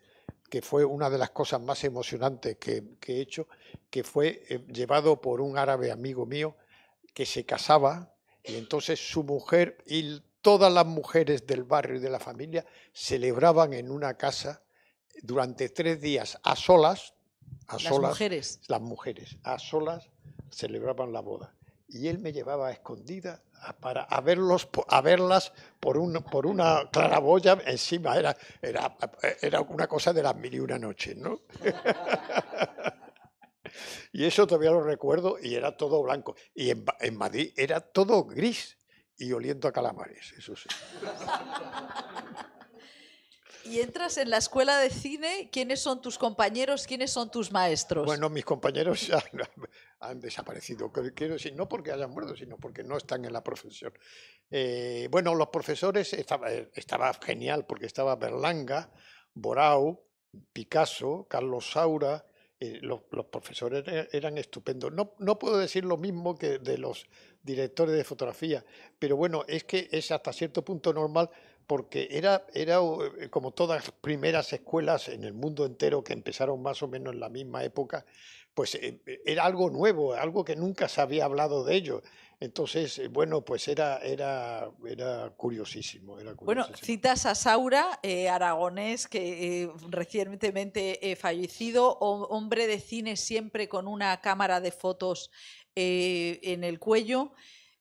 que fue una de las cosas más emocionantes que, he hecho, que fue eh, llevado por un árabe amigo mío que se casaba y entonces su mujer y todas las mujeres del barrio y de la familia celebraban en una casa durante tres días a solas, las mujeres. Las mujeres, a solas celebraban la boda. Y él me llevaba a escondida para, a verlas por, una claraboya encima. Era, era, era una cosa de las mil y una noches, ¿no? y eso todavía lo recuerdo y era todo blanco. Y en, en Madrid era todo gris y oliendo a calamares, eso sí. Y entras en la escuela de cine, ¿quiénes son tus compañeros? ¿Quiénes son tus maestros? Bueno, mis compañeros han desaparecido, quiero decir, no porque hayan muerto, sino porque no están en la profesión. Eh, bueno, los profesores, eh, estaba, genial porque estaba Berlanga, Borau, Picasso, Carlos Saura, eh, los, profesores eran, eran estupendos. No, no, puedo decir lo mismo que de los directores de fotografía, pero bueno, es que es hasta cierto punto normal porque era, era eh, como todas las primeras escuelas en el mundo entero que empezaron más o menos en la misma época, pues eh, eh, era algo nuevo, algo que nunca se había hablado de ello. Entonces, bueno, pues era, era, era, curiosísimo, Bueno, citas a Saura, aragonés, que recientemente fallecido, hombre de cine siempre con una cámara de fotos en el cuello.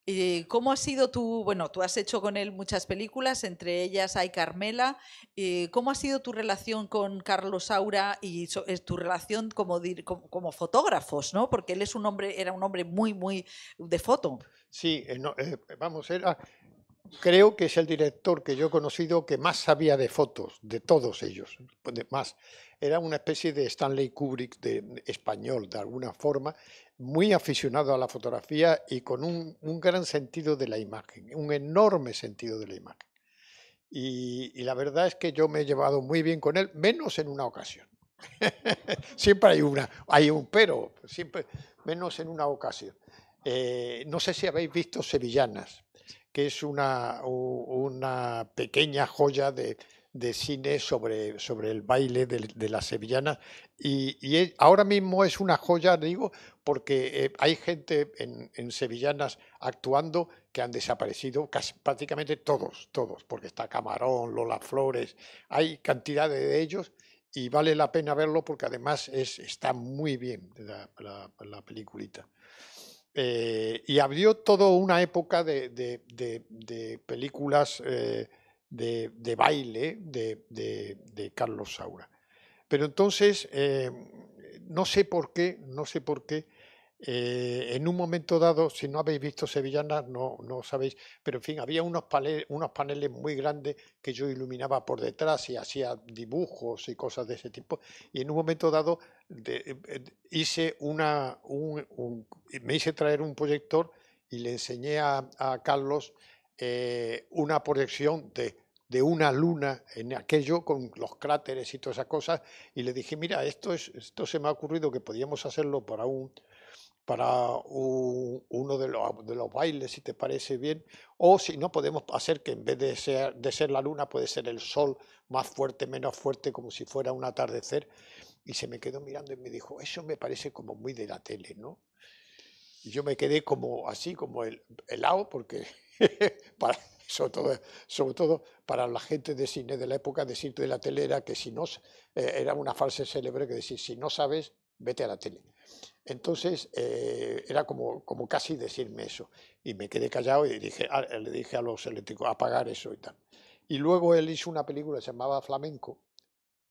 Eh, ¿Cómo ha sido tu, bueno, tú has hecho con él muchas películas, entre ellas hay Carmela. Eh, ¿Cómo ha sido tu relación con Carlos Aura y eh, tu relación como, como, fotógrafos, ¿no? Porque él es un hombre, era un hombre muy, muy de foto. Sí, vamos, creo que es el director que yo he conocido que más sabía de fotos, de todos ellos, de más era una especie de Stanley Kubrick de, español, de alguna forma, muy aficionado a la fotografía y con un, gran sentido de la imagen, un enorme sentido de la imagen. Y, la verdad es que yo me he llevado muy bien con él, menos en una ocasión. siempre hay una, hay un pero, siempre menos en una ocasión. Eh, no sé si habéis visto Sevillanas, que es una, una pequeña joya de, de cine sobre, sobre el baile de, la sevillana y, ahora mismo es una joya, digo, porque eh, hay gente en, sevillanas actuando que han desaparecido casi, prácticamente todos, todos, porque está Camarón, Lola Flores, hay cantidad de ellos y vale la pena verlo porque además es, está muy bien la, peliculita. Eh, y abrió toda una época de, películas... Eh, de, baile de, Carlos Saura. Pero entonces, eh, no sé por qué, no sé por qué, eh, en un momento dado, si no habéis visto Sevillana, no, no sabéis, pero en fin, había unos paneles, unos paneles muy grandes que yo iluminaba por detrás y hacía dibujos y cosas de ese tipo. Y en un momento dado eh, hice una, me hice traer un proyector y le enseñé a, Carlos una proyección de de una luna en aquello con los cráteres y todas esas cosas y le dije, mira, esto, esto se me ha ocurrido que podíamos hacerlo para un para uno de los, de los bailes, si te parece bien, o si no podemos hacer que en vez de ser, de ser la luna puede ser el sol más fuerte, menos fuerte, como si fuera un atardecer. Y se me quedó mirando y me dijo, eso me parece como muy de la tele, ¿no? Y yo me quedé como así, como helado, porque para, eh, sobre todo, para la gente de cine de la época, decirte de la tele era que si no, eh, era una falsa célebre que decir, si no sabes, vete a la tele. Entonces, eh, era como, como casi decirme eso. Y me quedé callado y dije, le dije a los eléctricos, apagar eso y tal. Y luego él hizo una película que se llamaba Flamenco,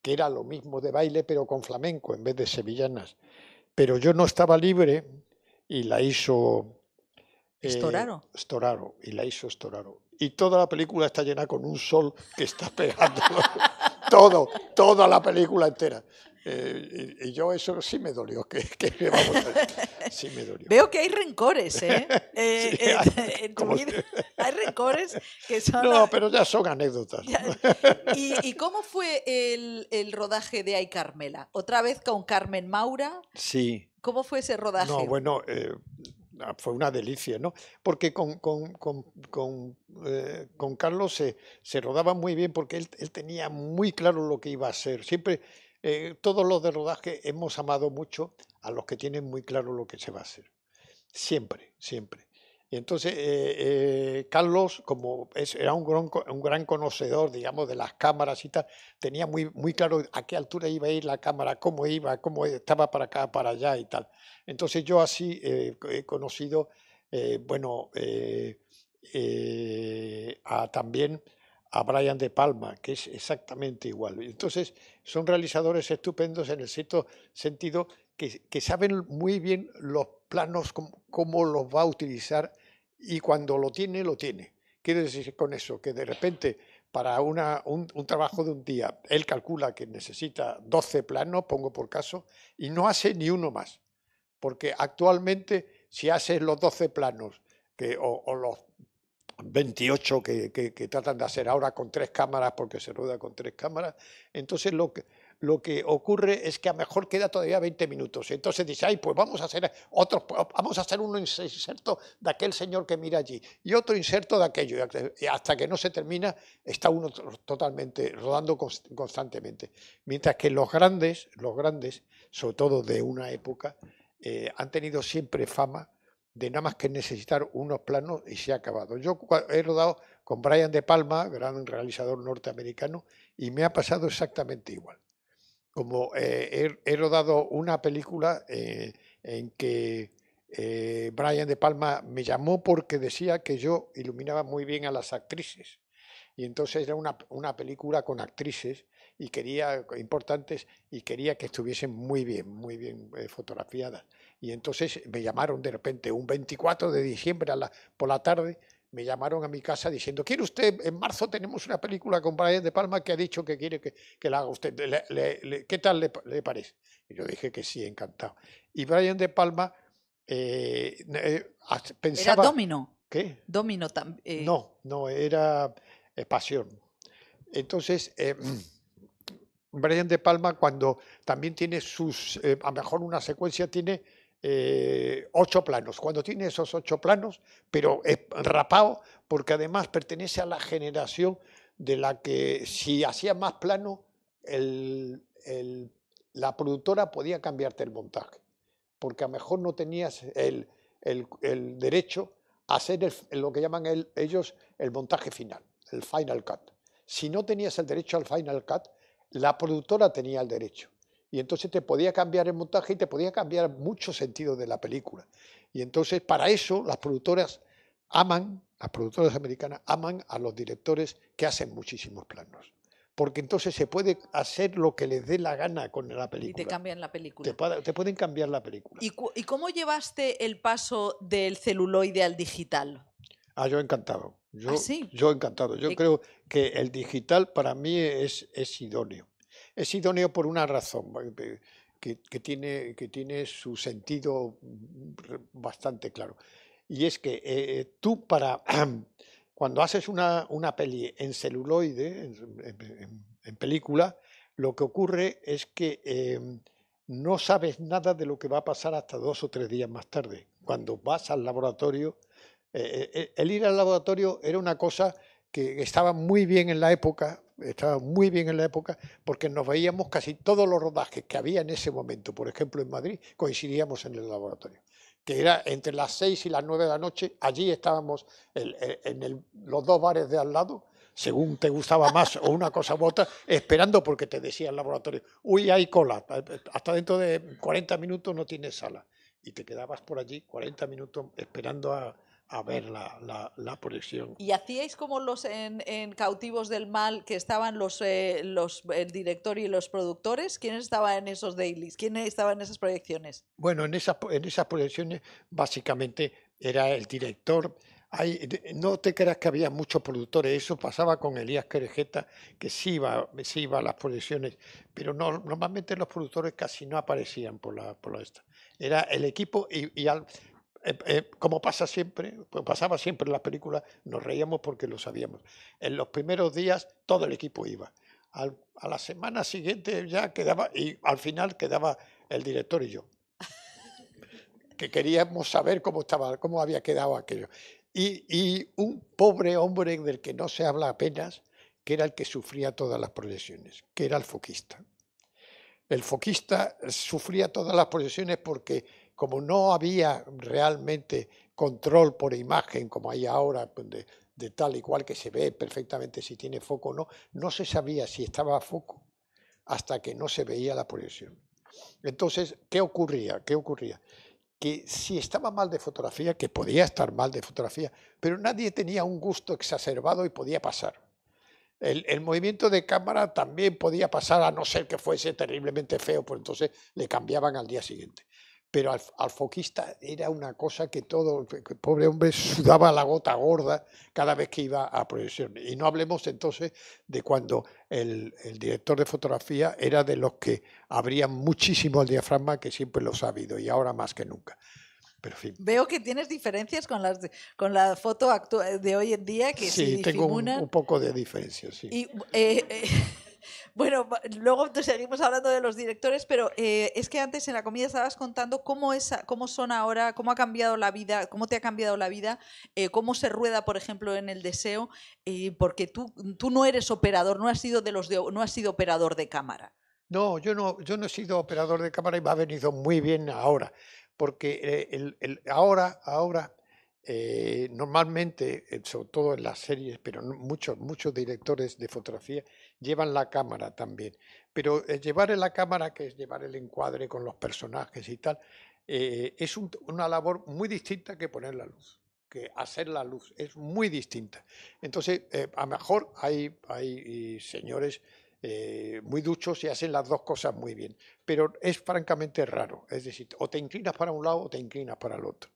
que era lo mismo de baile, pero con flamenco en vez de sevillanas. Pero yo no estaba libre y la hizo... estoraro estoraro y la hizo estoraro y toda la película está llena con un sol que está pegando todo, toda la película entera. Eh, y, yo eso sí me dolió, que, Veo que hay rencores, ¿eh? hay, rencores que son... No, pero ya son anécdotas. ¿Y, cómo fue el, rodaje de Ay Carmela? ¿Otra vez con Carmen Maura? Sí. ¿Cómo fue ese rodaje? No, bueno, eh, Ah, fue una delicia, ¿no? Porque con, eh, Carlos se, rodaba muy bien porque él, tenía muy claro lo que iba a ser. Siempre, eh, todos los de rodaje hemos amado mucho a los que tienen muy claro lo que se va a hacer. Siempre, siempre. Y entonces eh, eh, Carlos, como era un gran, conocedor, digamos, de las cámaras y tal, tenía muy, claro a qué altura iba a ir la cámara, cómo iba, cómo estaba para acá, para allá y tal. Entonces yo así eh, he conocido, bueno, también a Brian De Palma, que es exactamente igual. Entonces son realizadores estupendos en el cierto sentido que, saben muy bien los planos, cómo los va a utilizar y cuando lo tiene, lo tiene. Quiere decir con eso que de repente para un, trabajo de un día, él calcula que necesita 12 planos, pongo por caso, y no hace ni uno más. Porque actualmente si haces los 12 planos que, o, los 28 que, tratan de hacer ahora con tres cámaras, porque se rueda con tres cámaras, entonces lo que, lo que ocurre es que a mejor queda todavía 20 minutos. Entonces dice, ay, pues vamos a hacer otro, vamos a hacer un inserto de aquel señor que mira allí y otro inserto de aquello. Y hasta que no se termina, está uno totalmente rodando constantemente. Mientras que los grandes, los grandes, sobre todo de una época, eh, han tenido siempre fama de nada más que necesitar unos planos y se ha acabado. Yo he rodado con Brian De Palma, gran realizador norteamericano, y me ha pasado exactamente igual como eh, he, rodado una película eh, en que eh, Brian De Palma me llamó porque decía que yo iluminaba muy bien a las actrices. Y entonces era una, película con actrices y quería importantes y quería que estuviesen muy bien, muy bien fotografiadas. Y entonces me llamaron de repente un 24 de diciembre por la tarde me llamaron a mi casa diciendo, ¿quiere usted, en marzo tenemos una película con Brian De Palma que ha dicho que quiere que, la haga usted, ¿qué tal le, parece? Y yo dije que sí, encantado. Y Brian De Palma eh, eh, pensaba... Era Domino. ¿Qué? Domino también. Eh. No, no, era Pasión. Entonces... Brian De Palma, cuando también tiene sus, a lo mejor una secuencia tiene eh, ocho planos. Cuando tiene esos ocho planos, pero es rapado, porque además pertenece a la generación de la que si hacía más plano, la productora podía cambiarte el montaje, porque a lo mejor no tenías el derecho a hacer lo que llaman ellos el montaje final, el final cut. Si no tenías el derecho al final cut, la productora tenía el derecho y entonces te podía cambiar el montaje y te podía cambiar mucho sentido de la película. Y entonces para eso las productoras aman, las productoras americanas aman a los directores que hacen muchísimos planos. Porque entonces se puede hacer lo que les dé la gana con la película. Y te cambian la película. Te, pueden cambiar la película. ¿Y, cómo llevaste el paso del celuloide al digital? Ah, yo encantado. Yo, ¿Ah, sí? yo encantado. Yo creo que el digital para mí es, es idóneo es idóneo por una razón que, tiene, que tiene su sentido mm, bastante claro. Y es que eh, eh, tú para... Cuando haces una, peli en celuloide, en, película, lo que ocurre es que em, no sabes nada de lo que va a pasar hasta dos o tres días más tarde. Cuando vas al laboratorio, eh, el ir al laboratorio era una cosa que estaba muy bien en la época, estaba muy bien en la época porque nos veíamos casi todos los rodajes que había en ese momento, por ejemplo en Madrid, coincidíamos en el laboratorio, que era entre las 6 y las 9 de la noche, allí estábamos en, los dos bares de al lado, según te gustaba más o una cosa u otra, esperando porque te decía el laboratorio, uy, hay cola, eh, eh, hasta dentro de 40 minutos no tienes sala. Y te quedabas por allí 40 minutos esperando a, a mm. ver la, proyección. ¿Y hacíais como los en, Cautivos del Mal que estaban los, eh, el director y los productores? ¿Quiénes estaban en esos dailies? ¿Quiénes estaban en esas proyecciones? Bueno, en esas, en esas proyecciones básicamente era el director. no te creas que había muchos productores, eso pasaba con Elías Querejeta, que sí iba, iba a las proyecciones, pero normalmente los productores casi no aparecían por la, por esta. Era el equipo y, y al, eh, eh, como pasa siempre, pues pasaba siempre en las películas, nos reíamos porque lo sabíamos. En los primeros días todo el equipo iba. a la semana siguiente ya quedaba, y al final quedaba el director y yo. que queríamos saber cómo estaba, cómo había quedado aquello. y un pobre hombre del que no se habla apenas, que era el que sufría todas las proyecciones, que era el foquista. El foquista sufría todas las proyecciones porque como no había realmente control por imagen como hay ahora, pues, de, tal y cual que se ve perfectamente si tiene foco o no, no se sabía si estaba a foco hasta que no se veía la proyección. Entonces, ¿qué ocurría? ¿Qué ocurría? Que si estaba mal de fotografía, que podía estar mal de fotografía, pero nadie tenía un gusto exacerbado y podía pasar. El, el, movimiento de cámara también podía pasar a no ser que fuese terriblemente feo, pues entonces le cambiaban al día siguiente pero al, foquista era una cosa que todo, el pobre hombre sudaba la gota gorda cada vez que iba a proyección. Y no hablemos entonces de cuando el, director de fotografía era de los que abrían muchísimo el diafragma, que siempre lo ha habido, y ahora más que nunca. Veo que tienes diferencias con, las, con la foto de hoy en día que sí, tengo un, poco de diferencias. Sí. Y, eh, eh, Bueno, luego seguimos hablando de los directores, pero eh, es que antes en la comida estabas contando cómo, es, son ahora, cómo ha cambiado la vida, cómo te ha cambiado la vida, eh, cómo se rueda, por ejemplo, en el deseo, eh, porque tú, no eres operador, no has sido, de los no has sido operador de cámara. No, yo no, yo no he sido operador de cámara y me ha venido muy bien ahora, porque el, ahora, ahora eh, normalmente, eh, sobre todo en las series, pero muchos, muchos directores de fotografía llevan la cámara también. Pero eh, llevar la cámara, que es llevar el encuadre con los personajes y tal, es una labor muy distinta que poner la luz, que hacer la luz, es muy distinta. Entonces, a lo mejor hay, hay señores muy duchos y hacen las dos cosas muy bien. Pero es francamente raro. Es decir, o te inclinas para un lado o te inclinas para el otro.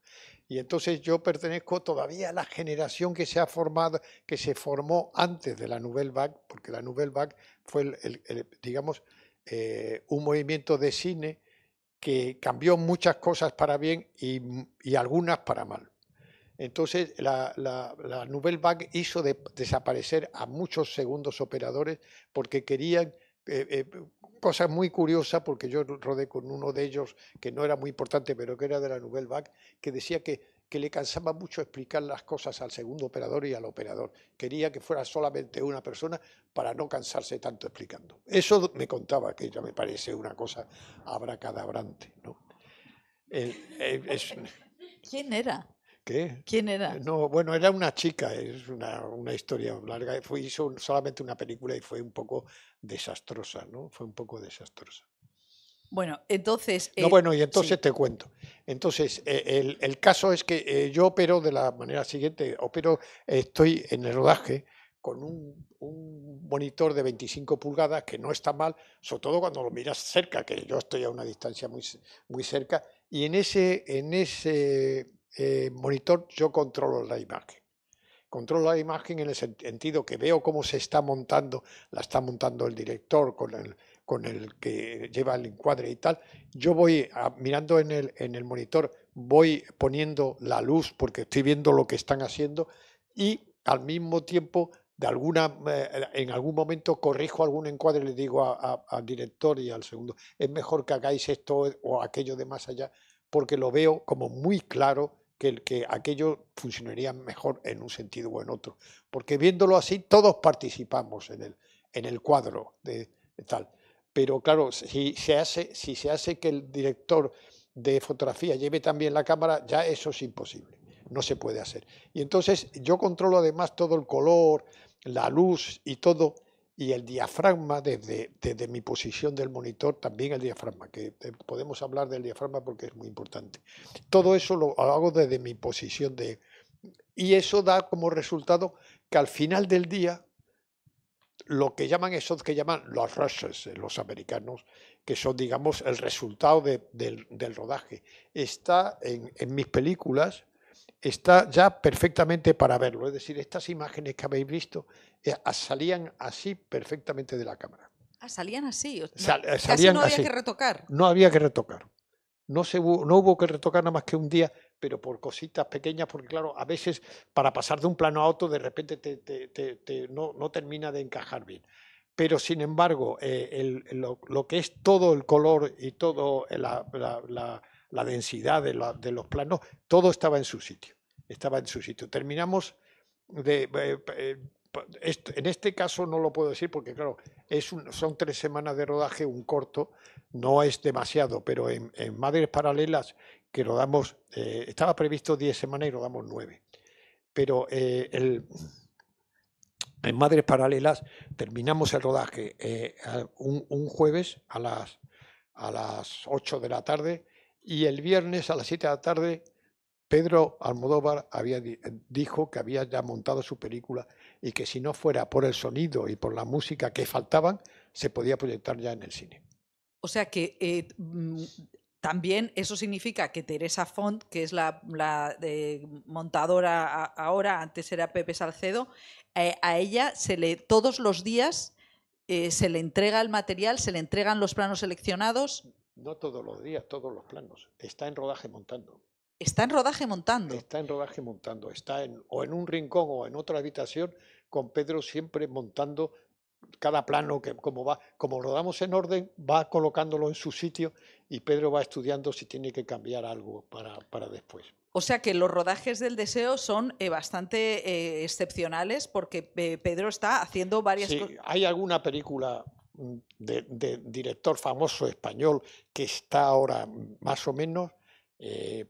Y entonces yo pertenezco todavía a la generación que se ha formado, que se formó antes de la Nouvelle Vague, porque la Nouvelle Vague fue, el, digamos, eh, un movimiento de cine que cambió muchas cosas para bien y, algunas para mal. Entonces, la, la, Nouvelle hizo desaparecer a muchos segundos operadores porque querían eh, eh, cosa muy curiosa, porque yo rodé con uno de ellos que no era muy importante, pero que era de la Nouvelle Vague, que decía que, le cansaba mucho explicar las cosas al segundo operador y al operador. Quería que fuera solamente una persona para no cansarse tanto explicando. Eso me contaba, que ya me parece una cosa abracadabrante. ¿no? es... ¿Quién era? ¿Quién era? Eh, no, bueno, era una chica, es una, historia larga. Fue, hizo solamente una película y fue un poco desastrosa, ¿no? Fue un poco desastrosa. Bueno, entonces. no, eh, bueno, y entonces te cuento. Entonces, eh, el, caso es que yo opero de la manera siguiente: opero, estoy en el rodaje con un, monitor de 25 pulgadas, que no está mal, sobre todo cuando lo miras cerca, que yo estoy a una distancia muy, muy cerca, y en ese, en ese eh, monitor yo controlo la imagen. Controlo la imagen en el sentido que veo cómo se está montando, la está montando el director con el, que lleva el encuadre y tal. Yo voy mirando en el, monitor, voy poniendo la luz porque estoy viendo lo que están haciendo y al mismo tiempo eh, en algún momento corrijo algún encuadre y le digo al director y al segundo, es mejor que hagáis esto o aquello de más allá, porque lo veo como muy claro que, el, que aquello funcionaría mejor en un sentido o en otro. Porque viéndolo así, todos participamos en el, en el cuadro de, tal. Pero claro, si se, hace, si se hace que el director de fotografía lleve también la cámara, ya eso es imposible, no se puede hacer. Y entonces yo controlo además todo el color, la luz y todo, y el diafragma desde, desde mi posición del monitor, también el diafragma, que eh, podemos hablar del diafragma porque es muy importante. Todo eso lo hago desde mi posición de... Y eso da como resultado que al final del día, lo que llaman esos que llaman los rushes, eh, los americanos, que son, digamos, el resultado del, rodaje, está en, en mis películas, está ya perfectamente para verlo. Es decir, estas imágenes que habéis visto eh, salían así perfectamente de la cámara. Ah, salían así. No, no había que retocar. No había que retocar. No, no hubo que retocar nada más que un día, pero por cositas pequeñas, porque claro, a veces para pasar de un plano a otro de repente no, termina de encajar bien. Pero sin embargo, eh, lo, que es todo el color y todo eh, la la densidad de, los planos, todo estaba en su sitio, estaba en su sitio. Terminamos de... Eh, eh, en este caso no lo puedo decir porque, claro, es son tres semanas de rodaje, un corto, no es demasiado, pero en, Madres Paralelas, que rodamos, eh, estaba previsto diez semanas y rodamos nueve, Pero en Madres Paralelas terminamos el rodaje un, jueves a las, a las 8 de la tarde y el viernes a las 7 de la tarde Pedro Almodóvar había, eh, dijo que había ya montado su película y que si no fuera por el sonido y por la música que faltaban, se podía proyectar ya en el cine. O sea que eh, mm, también eso significa que Teresa Font, que es la, eh, montadora ahora, antes era Pepe Salcedo, a ella se todos los días se le entrega el material, se le entregan los planos seleccionados no todos los días, todos los planos. Está en rodaje montando. Está en rodaje montando. Está en rodaje montando. Está en, o en un rincón o en otra habitación con Pedro siempre montando cada plano que como va, como rodamos en orden, va colocándolo en su sitio y Pedro va estudiando si tiene que cambiar algo para, para después. O sea que los rodajes del deseo son eh, bastante eh, excepcionales porque eh, Pedro está haciendo varias sí, Hay alguna película de, director famoso español que está ahora más o menos eh,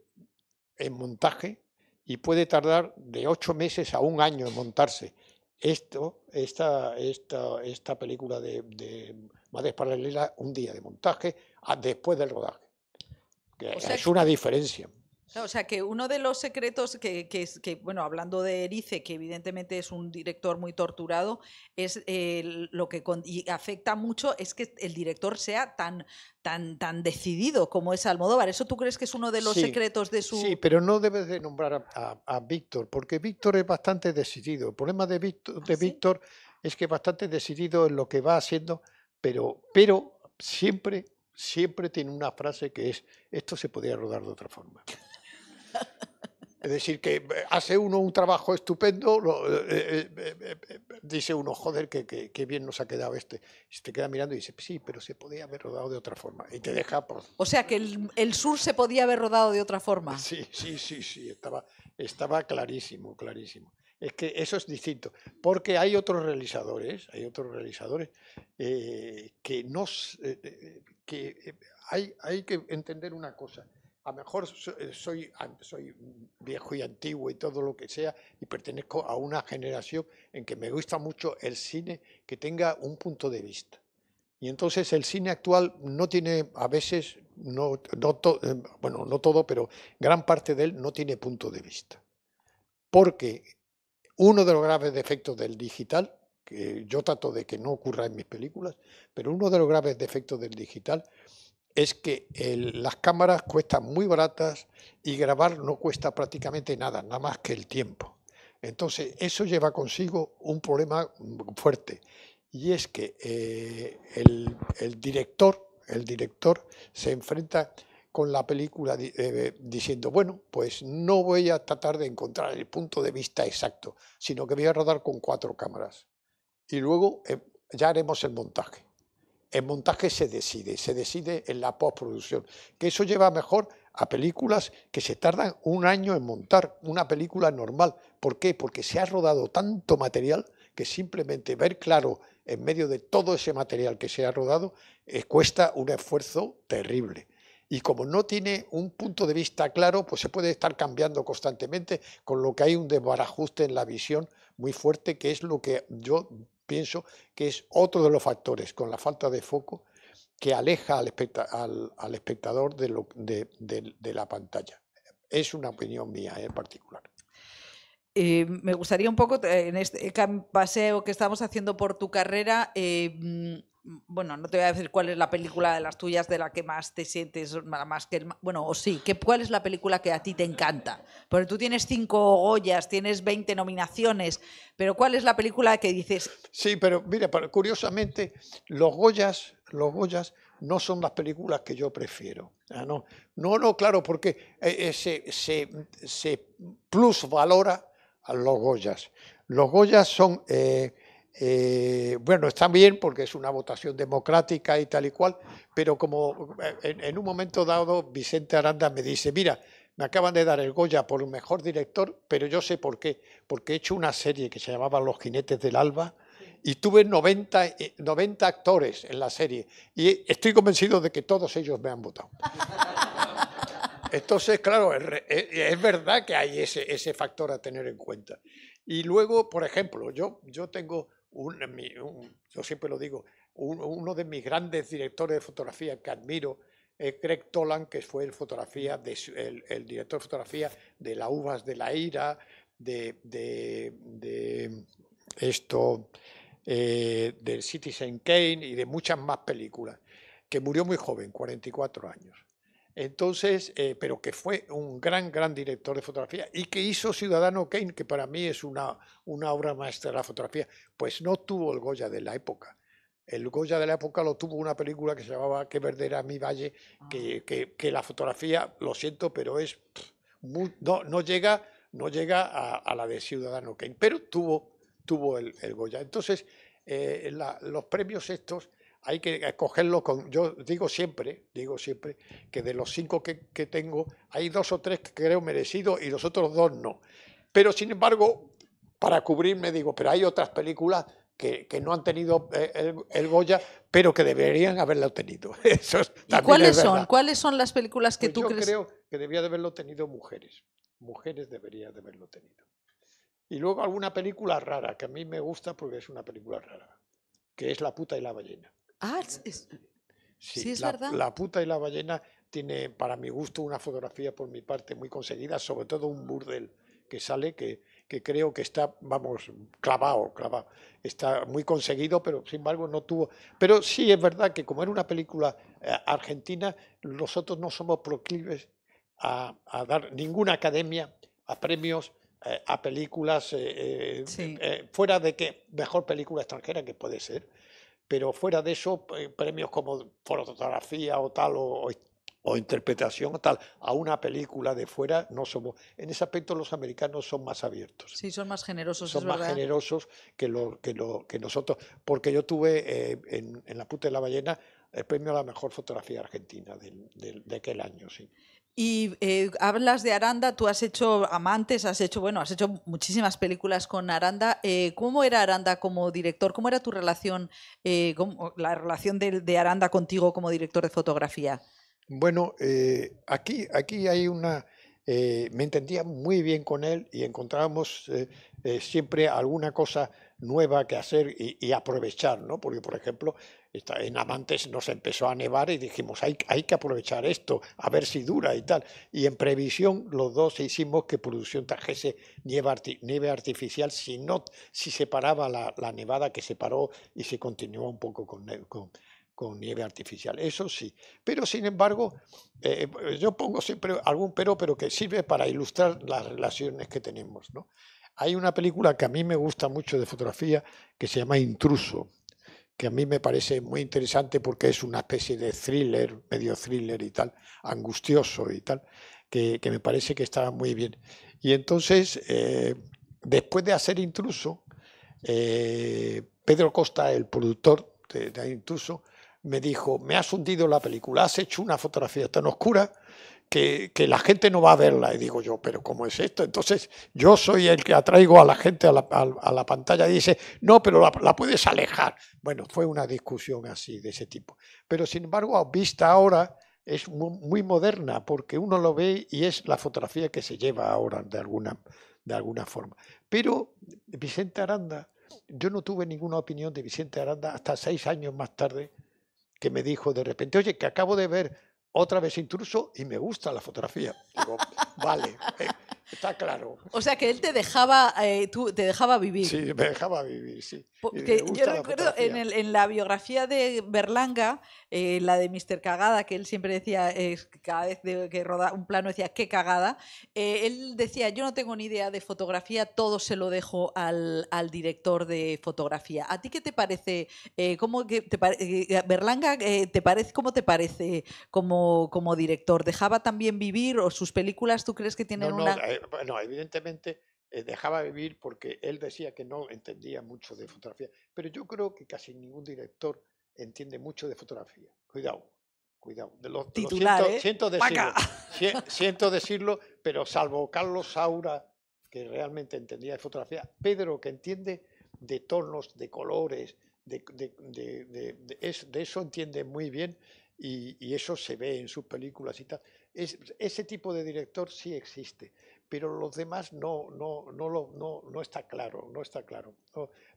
en montaje y puede tardar de ocho meses a un año en montarse. Esto, esta, esta, esta película de, Madres Paralelas, un día de montaje después del rodaje. es una diferencia o sea, que uno de los secretos que, que, bueno, hablando de Erice, que evidentemente es un director muy torturado, es eh, lo que y afecta mucho es que el director sea tan, tan, tan decidido como es Almodóvar. ¿Eso tú crees que es uno de los secretos de su...? Sí, pero no debes de nombrar a, Víctor, porque Víctor es bastante decidido. El problema de Víctor, ¿Ah, de Víctor es que es bastante decidido en lo que va haciendo, pero, pero siempre, siempre tiene una frase que es, esto se podría rodar de otra forma. Es decir, que eh, hace uno un trabajo estupendo, eh, eh, dice uno, joder, qué qué bien nos ha quedado este. Se te queda mirando y dice, sí, pero se podía haber rodado de otra forma. Y te deja... Por... O sea, que el, sur se podía haber rodado de otra forma. Sí, sí, sí, sí, estaba, estaba clarísimo, clarísimo. Es que eso es distinto, porque hay otros realizadores, hay otros realizadores que no... que hay, hay que entender una cosa a lo mejor eh, soy, soy viejo y antiguo y todo lo que sea, y pertenezco a una generación en que me gusta mucho el cine que tenga un punto de vista. Y entonces el cine actual no tiene, a veces, no, eh, bueno, no todo, pero gran parte de él no tiene punto de vista. Porque uno de los graves defectos del digital, que yo trato de que no ocurra en mis películas, pero uno de los graves defectos del digital es que las cámaras cuestan muy baratas y grabar no cuesta prácticamente nada, nada más que el tiempo. Entonces, eso lleva consigo un problema fuerte y es que eh, el, director, el director se enfrenta con la película eh, diciendo, bueno, pues no voy a tratar de encontrar el punto de vista exacto, sino que voy a rodar con cuatro cámaras y luego eh, ya haremos el montaje. El montaje se decide, se decide en la postproducción, que eso lleva mejor a películas que se tardan un año en montar una película normal. ¿Por qué? Porque se ha rodado tanto material que simplemente ver claro en medio de todo ese material que se ha rodado eh, cuesta un esfuerzo terrible. Y como no tiene un punto de vista claro, pues se puede estar cambiando constantemente, con lo que hay un desbarajuste en la visión muy fuerte, que es lo que yo pienso que es otro de los factores, con la falta de foco, que aleja al, espectador de, la pantalla. Es una opinión mía eh, en particular. Eh, me gustaría un poco, eh, en este paseo que estamos haciendo por tu carrera, eh, mm, bueno, no te voy a decir cuál es la película de las tuyas de la que más te sientes, más que, bueno, o sí, cuál es la película que a ti te encanta. Porque tú tienes cinco Goyas, tienes 20 nominaciones, pero cuál es la película que dices... Sí, pero mira, curiosamente, los Goyas, los Goyas no son las películas que yo prefiero. ¿ah, no. no, no, claro, porque eh, eh, se, se, plus plusvalora a los Goyas. Los Goyas son... Eh, eh, bueno, está bien porque es una votación democrática y tal y cual, pero como eh, en, un momento dado Vicente Aranda me dice, mira, me acaban de dar el Goya por mejor director, pero yo sé por qué, porque he hecho una serie que se llamaba Los jinetes del alba y tuve 90, 90 eh, actores en la serie y estoy convencido de que todos ellos me han votado. Entonces, claro, es verdad que hay ese, ese factor a tener en cuenta. Y luego, por ejemplo, yo, yo tengo yo siempre lo digo, uno de mis grandes directores de fotografía que admiro es Greg Tolan, que fue el, el, director de fotografía de La Uvas de la Ira, de, de, esto, eh, del Citizen Kane y de muchas más películas, que murió muy joven, 44 años. Entonces, eh, pero que fue un gran, gran director de fotografía y que hizo Ciudadano Kane, que para mí es una, una obra maestra de la fotografía, pues no tuvo el Goya de la época. El Goya de la época lo tuvo una película que se llamaba Que verde era mi valle, que, ah. la fotografía, lo siento, pero es no, llega, no llega a, la de Ciudadano Kane, pero tuvo, tuvo el, Goya. Entonces, eh, los premios estos hay que escogerlo con, yo digo siempre, digo siempre, que de los cinco que, tengo, hay dos o tres que creo merecido y los otros dos no. Pero sin embargo, para cubrirme digo, pero hay otras películas que, no han tenido eh, el, Goya, pero que deberían haberlo tenido. Eso cuáles son? ¿Cuáles son las películas que tú pues tú yo creo que debía de haberlo tenido mujeres. Mujeres debería de haberlo tenido. Y luego alguna película rara, que a mí me gusta porque es una película rara, que es La puta y la ballena. Ah, es la, verdad. La puta y la ballena tiene, para mi gusto, una fotografía por mi parte muy conseguida, sobre todo un burdel que sale que, que creo que está, vamos, clavado, clavado. Está muy conseguido, pero sin embargo no tuvo. Pero sí es verdad que como era una película eh, argentina, nosotros no somos proclives a, dar ninguna academia a premios eh, a películas eh, fuera de que mejor película extranjera que puede ser pero fuera de eso, eh, premios como fotografía o tal, o, interpretación o tal, a una película de fuera no somos. En ese aspecto los americanos son más abiertos. Sí, son más generosos. Son es más verdad. generosos que, lo, que, lo, que nosotros. Porque yo tuve eh, en, en, La Puta de la Ballena el premio a la mejor fotografía argentina de aquel año, sí. Y eh, hablas de Aranda, tú has hecho Amantes, has hecho, bueno, has hecho muchísimas películas con Aranda. Eh, ¿Cómo era Aranda como director? ¿Cómo era tu relación, eh, la relación de, Aranda contigo como director de fotografía? Bueno, aquí, aquí hay una... me entendía muy bien con él y encontrábamos siempre alguna cosa nueva que hacer y aprovechar, ¿no? Porque, por ejemplo, en Amantes nos empezó a nevar y dijimos, hay, que aprovechar esto, a ver si dura y tal. Y en previsión los dos hicimos que producción trajese nieve, nieve artificial si, no, si se paraba la, nevada que se paró y se continuó un poco con, nieve artificial. Eso sí. Pero sin embargo, eh, yo pongo siempre algún pero, pero que sirve para ilustrar las relaciones que tenemos. ¿no? Hay una película que a mí me gusta mucho de fotografía que se llama Intruso que a mí me parece muy interesante porque es una especie de thriller, medio thriller y tal, angustioso y tal, que, me parece que está muy bien. Y entonces, eh, después de hacer Intruso, eh, Pedro Costa, el productor de Intruso, me dijo, me has hundido la película, has hecho una fotografía tan oscura que, la gente no va a verla. Y digo yo, pero ¿cómo es esto? Entonces yo soy el que atraigo a la gente a la, pantalla y dice, no, pero la, puedes alejar. Bueno, fue una discusión así, de ese tipo. Pero sin embargo, vista ahora, es muy, muy moderna, porque uno lo ve y es la fotografía que se lleva ahora, de alguna, de alguna forma. Pero Vicente Aranda, yo no tuve ninguna opinión de Vicente Aranda hasta seis años más tarde, que me dijo de repente, oye, que acabo de ver otra vez intruso y me gusta la fotografía. vale, eh, está claro. O sea que él te dejaba, eh, te dejaba vivir. Sí, me dejaba vivir, sí. yo recuerdo en, la biografía de Berlanga, eh, la de Mr. Cagada, que él siempre decía, cada vez que rodaba un plano decía, qué cagada, él decía, yo no tengo ni idea de fotografía, todo se lo dejo al, director de fotografía. ¿A ti qué te parece? ¿cómo te, Berlanga, te parece, ¿cómo te parece como como, director? ¿Dejaba también vivir o sus películas tú crees que tienen una...? Eh, no, evidentemente eh, dejaba vivir porque él decía que no entendía mucho de fotografía, pero yo creo que casi ningún director entiende mucho de fotografía. Cuidado, cuidado. De los, Titular, siento, ¿eh? siento, decirlo, pero salvo Carlos Saura, que realmente entendía de fotografía, Pedro, que entiende de tonos, de colores, de, de, de, eso entiende muy bien y, eso se ve en sus películas y tal. ese tipo de director sí existe, pero los demás no, no, no, lo, no, no está claro, no está claro.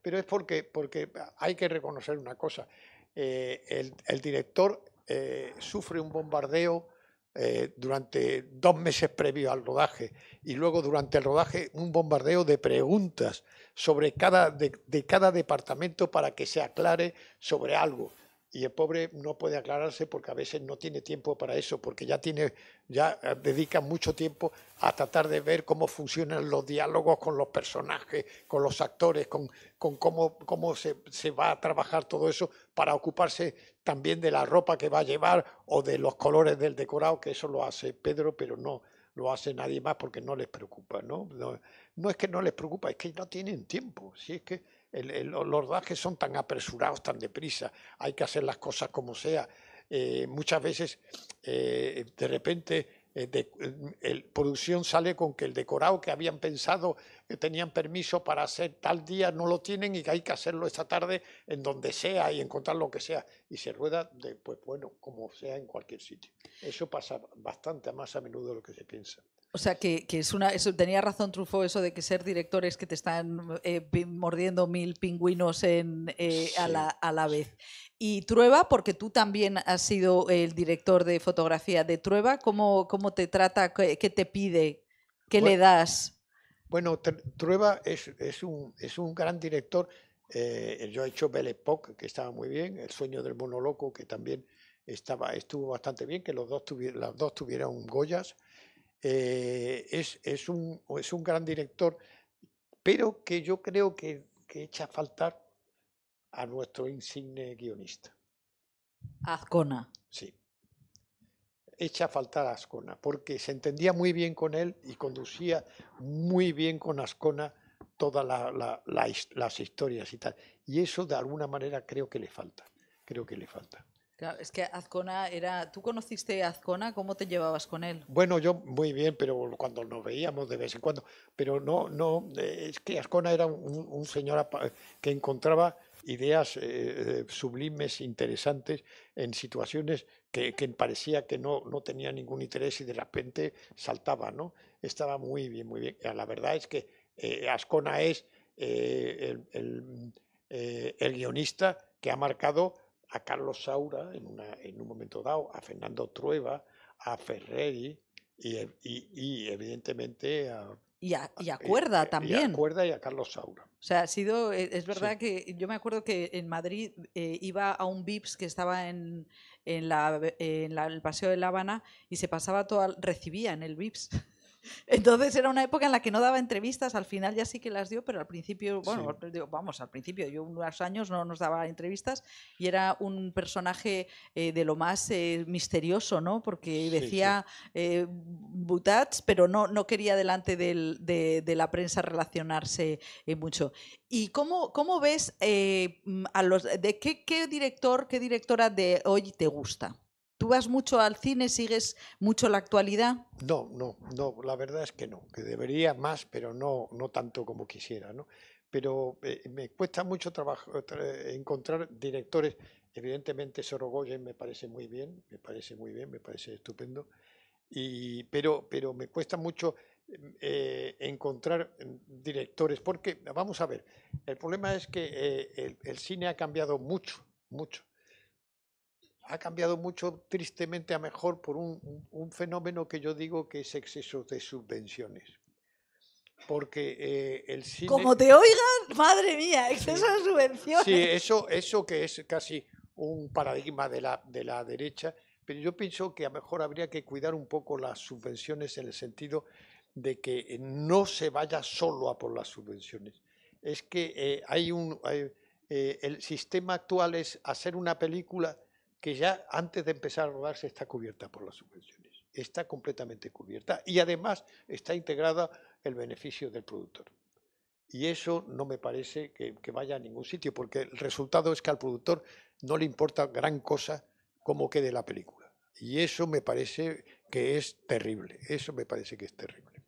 pero es porque, porque hay que reconocer una cosa, eh, el, director eh, sufre un bombardeo eh, durante dos meses previo al rodaje y luego durante el rodaje un bombardeo de preguntas sobre cada, de cada departamento para que se aclare sobre algo y el pobre no puede aclararse porque a veces no tiene tiempo para eso, porque ya tiene, ya eh, dedica mucho tiempo a tratar de ver cómo funcionan los diálogos con los personajes, con los actores, con, con cómo, cómo se, se, va a trabajar todo eso para ocuparse también de la ropa que va a llevar o de los colores del decorado, que eso lo hace Pedro, pero no lo hace nadie más porque no les preocupa, ¿no? No, no es que no les preocupa, es que no tienen tiempo, si es que los rodajes son tan apresurados, tan deprisa, hay que hacer las cosas como sea. Eh, muchas veces, eh, de repente, eh, la producción sale con que el decorado que habían pensado que tenían permiso para hacer tal día no lo tienen y que hay que hacerlo esta tarde en donde sea y encontrar lo que sea. Y se rueda, pues bueno, como sea en cualquier sitio. Eso pasa bastante más a menudo de lo que se piensa. O sea, que, es una, eso, tenía razón trufo eso de que ser directores que te están eh, mordiendo mil pingüinos en, eh, a, la, a, la, vez. Y Trueba, porque tú también has sido el director de fotografía de Trueba, ¿cómo, te trata? ¿Qué te pide? ¿Qué le das? Bueno, Trueba es, un, gran director. Eh, yo he hecho Belle que estaba muy bien, El sueño del mono loco, que también estaba, estuvo bastante bien, que los dos las dos tuvieron Goyas. Eh, es, un, es un gran director, pero que yo creo que, que echa a faltar a nuestro insigne guionista. Azcona. Sí echa a faltar a Ascona, porque se entendía muy bien con él y conducía muy bien con Ascona todas las historias y tal. Y eso de alguna manera creo que le falta, creo que le falta. Claro, es que Ascona era... ¿Tú conociste a Azcona? ¿Cómo te llevabas con él? Bueno, yo muy bien, pero cuando nos veíamos de vez en cuando. Pero no, no, eh, es que Ascona era un, señor que encontraba ideas eh, eh, sublimes, interesantes, en situaciones que, parecía que no, no tenía ningún interés y de repente saltaba, ¿no? Estaba muy bien, muy bien. La verdad es que eh, Ascona es eh, eh, el, guionista que ha marcado a Carlos Saura en, una, en un momento dado, a Fernando Trueba, a Ferreri y, evidentemente a, y, a, Cuerda también. a Cuerda y a Carlos Saura. O sea, ha sido, es verdad que yo me acuerdo que en Madrid iba a un VIPS que estaba en, en, la, en el Paseo de La Habana y se pasaba todo, recibía en el VIPS entonces era una época en la que no daba entrevistas, al final ya sí que las dio, pero al principio, bueno, vamos, al principio, yo unos años no nos daba entrevistas y era un personaje eh, de lo más eh, misterioso, ¿no? Porque decía eh, butats, pero no, no quería delante de, la prensa relacionarse mucho. ¿Y cómo, cómo ves a los, de qué director, qué directora de hoy te gusta? ¿Tú vas mucho al cine? ¿Sigues mucho la actualidad? No, no, no, la verdad es que no, que debería más, pero no, no tanto como quisiera, ¿no? Pero eh, me cuesta mucho trabajo encontrar directores. Evidentemente Sorogoyen me parece muy bien, me parece muy bien, me parece estupendo. Y, pero, pero me cuesta mucho eh, encontrar directores, porque vamos a ver, el problema es que eh, el cine ha cambiado mucho, mucho ha cambiado mucho, tristemente a mejor, por un, fenómeno que yo digo que es exceso de subvenciones. Porque eh, el cine... Como te oigan, madre mía, exceso de subvenciones. Sí, eso, eso que es casi un paradigma de la, de la derecha, pero yo pienso que a mejor habría que cuidar un poco las subvenciones en el sentido de que no se vaya solo a por las subvenciones. Es que eh, hay un... Eh, el sistema actual es hacer una película que ya antes de empezar a rodarse está cubierta por las subvenciones. Está completamente cubierta y además está integrada el beneficio del productor. Y eso no me parece que, vaya a ningún sitio, porque el resultado es que al productor no le importa gran cosa cómo quede la película. Y eso me parece que es terrible. Eso me parece que es terrible.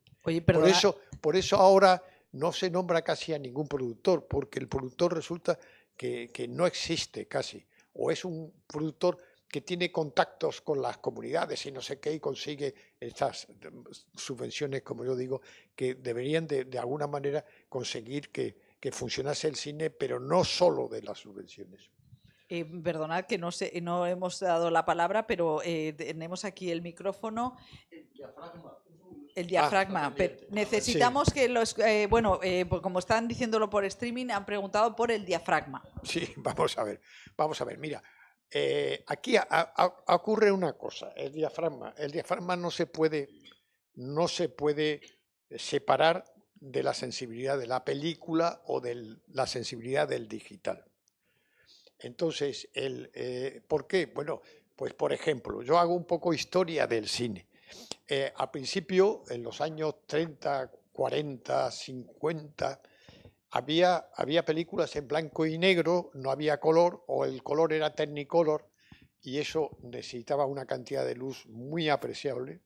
por, eso, ahora no se nombra casi a ningún productor, porque el productor resulta que no existe casi o es un productor que tiene contactos con las comunidades y no sé qué y consigue estas mm, subvenciones, como yo digo, que deberían de, de alguna manera conseguir que, funcionase el cine, pero no solo de las subvenciones. Eh, perdonad que no, sé, no hemos dado la palabra, pero eh, tenemos aquí el micrófono. El ah, diafragma. necesitamos que los. Eh, bueno, eh, como están diciéndolo por streaming, han preguntado por el diafragma. Sí, vamos a ver. Vamos a ver, mira. Eh, aquí ocurre una cosa, el diafragma. El diafragma no se puede, no se puede separar de la sensibilidad de la película o de la sensibilidad del digital. Entonces, el, ¿por qué? Bueno, pues por ejemplo, yo hago un poco historia del cine eh, a principio, en los años 30, 40, 50, había, había películas en blanco y negro, no había color, o el color era technicolor, y eso necesitaba una cantidad de luz muy apreciable,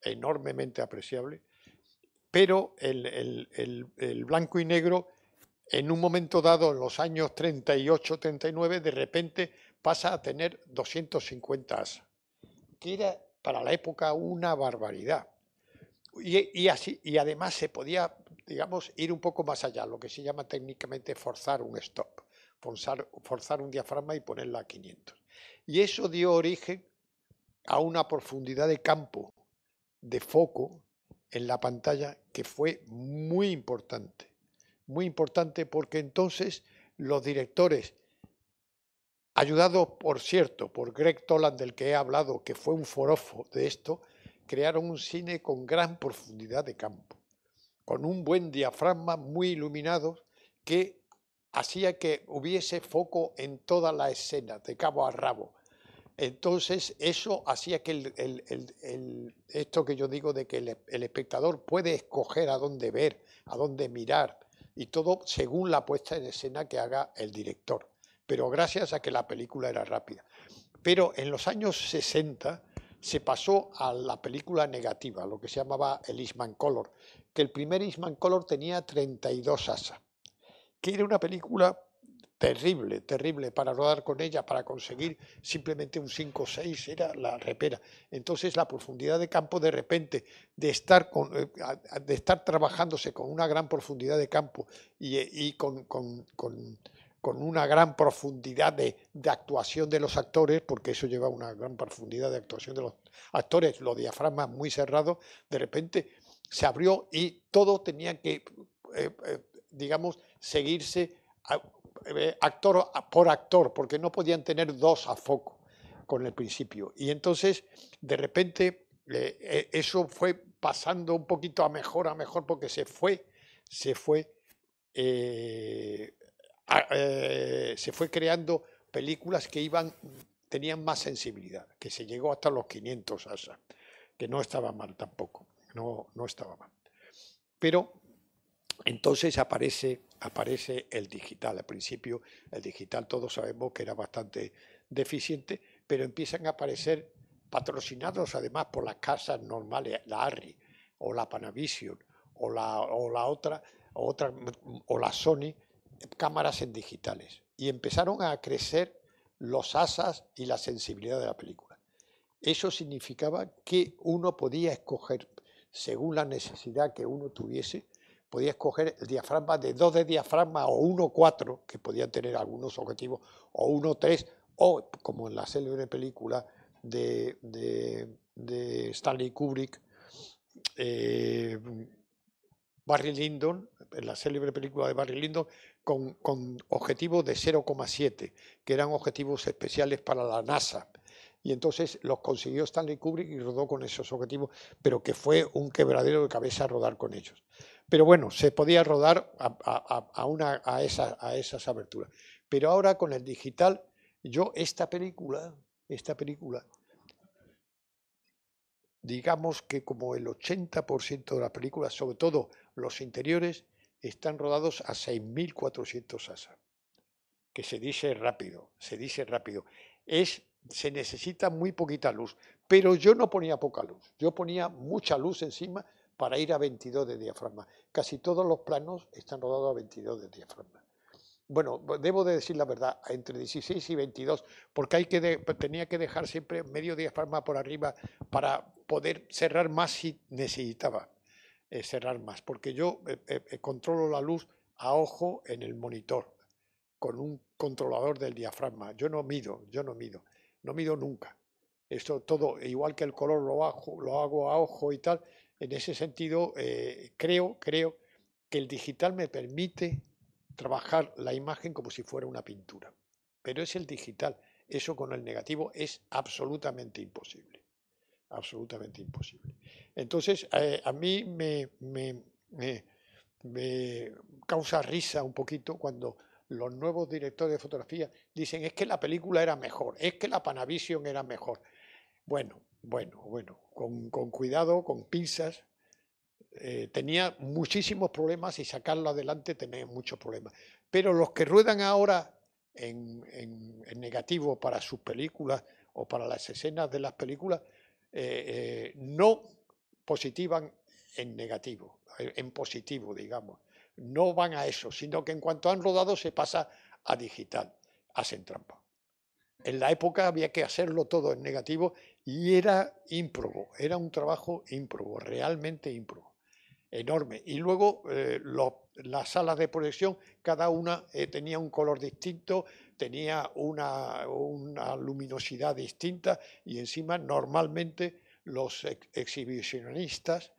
enormemente apreciable, pero el, blanco y negro, en un momento dado, en los años 38, 39, de repente pasa a tener 250 asas. que era para la época una barbaridad. Y, así, y además se podía, digamos, ir un poco más allá, lo que se llama técnicamente forzar un stop, forzar, forzar un diafragma y ponerla a 500. Y eso dio origen a una profundidad de campo, de foco en la pantalla que fue muy importante. Muy importante porque entonces los directores ayudado por cierto por Greg Toland del que he hablado, que fue un forofo de esto, crearon un cine con gran profundidad de campo, con un buen diafragma muy iluminado que hacía que hubiese foco en toda la escena, de cabo a rabo. Entonces eso hacía que el, esto que yo digo de que el, espectador puede escoger a dónde ver, a dónde mirar y todo según la puesta en escena que haga el director pero gracias a que la película era rápida. Pero en los años 60 se pasó a la película negativa, lo que se llamaba el Eastman Color, que el primer Eastman Color tenía 32 asas, que era una película terrible, terrible para rodar con ella, para conseguir simplemente un 5 o 6, era la repera. Entonces la profundidad de campo de repente, de estar, eh, de estar trabajándose con una gran profundidad de campo y, eh, con con una gran profundidad de, actuación de los actores, porque eso lleva una gran profundidad de actuación de los actores, los diafragmas muy cerrados, de repente se abrió y todo tenía que, eh, eh, digamos, seguirse eh, actor por actor, porque no podían tener dos a foco con el principio. Y entonces, de repente, eso fue pasando un poquito a mejor, a mejor, porque se fue, se fue eh, se fue creando películas que iban, tenían más sensibilidad, que se llegó hasta los 500 Asa, que no estaba mal tampoco, no, no estaba mal. Pero entonces aparece, aparece el digital. Al principio el digital todos sabemos que era bastante deficiente, pero empiezan a aparecer patrocinados además por las casas normales, la ARRI o la Panavision o la, la otra, otra, o la Sony, cámaras en digitales y empezaron a crecer los asas y la sensibilidad de la película. Eso significaba que uno podía escoger, según la necesidad que uno tuviese, podía escoger el diafragma de 2 de diafragma o 1.4, que podían tener algunos objetivos, o 1.3, o como en la célebre película de, Stanley Kubrick, eh, Barry Lyndon, en la célebre película de Barry Lyndon, con, objetivos de 0,7, que eran objetivos especiales para la NASA. Y entonces los consiguió Stanley Kubrick y rodó con esos objetivos, pero que fue un quebradero de cabeza rodar con ellos. Pero bueno, se podía rodar a, una, a, esas, a esas aberturas. Pero ahora con el digital, yo esta película, esta película, digamos que como el 80% de las películas, sobre todo los interiores, están rodados a 6.400 ASA, que se dice rápido, se dice rápido. Es, se necesita muy poquita luz, pero yo no ponía poca luz, yo ponía mucha luz encima para ir a 22 de diafragma. Casi todos los planos están rodados a 22 de diafragma. Bueno, debo de decir la verdad, entre 16 y 22, porque tenía que dejar siempre medio diafragma por arriba para poder cerrar más si necesitaba. Eh, cerrar más, porque yo eh, eh, controlo la luz a ojo en el monitor, con un controlador del diafragma. Yo no mido, yo no mido, no mido nunca. Esto todo, e igual que el color lo, hago, lo hago a ojo y tal, en ese sentido creo, creo que el digital me permite trabajar la imagen como si fuera una pintura. Pero es el digital, eso con el negativo es absolutamente imposible absolutamente imposible. Entonces, eh, a mí me, me, causa risa un poquito cuando los nuevos directores de fotografía dicen es que la película era mejor, es que la Panavision era mejor. Bueno, bueno, bueno, con, cuidado, con pinzas. Eh, tenía muchísimos problemas y sacarlo adelante tenía muchos problemas. Pero los que ruedan ahora en negativo para sus películas o para las escenas de las películas eh, eh, no positivan en negativo, eh, en positivo, digamos. No van a eso, sino que en cuanto han rodado se pasa a digital, hacen trampa. En la época había que hacerlo todo en negativo y era ímprobo, era un trabajo ímprobo, realmente ímprobo, enorme. Y luego las salas de proyección, cada una tenía un color distinto, tenía una, luminosidad distinta y encima normalmente los exhibicionistas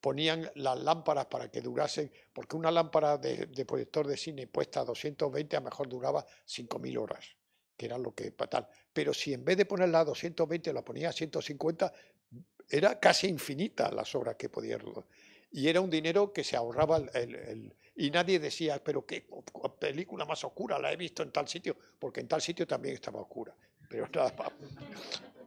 ponían las lámparas para que durasen, porque una lámpara de, proyector de cine puesta a 220 a lo mejor duraba 5.000 horas, que era lo que tal. Pero si en vez de ponerla a 220 la ponía a 150, era casi infinita las sobra que podía y era un dinero que se ahorraba el, y nadie decía, pero qué película más oscura la he visto en tal sitio, porque en tal sitio también estaba oscura, pero nada más,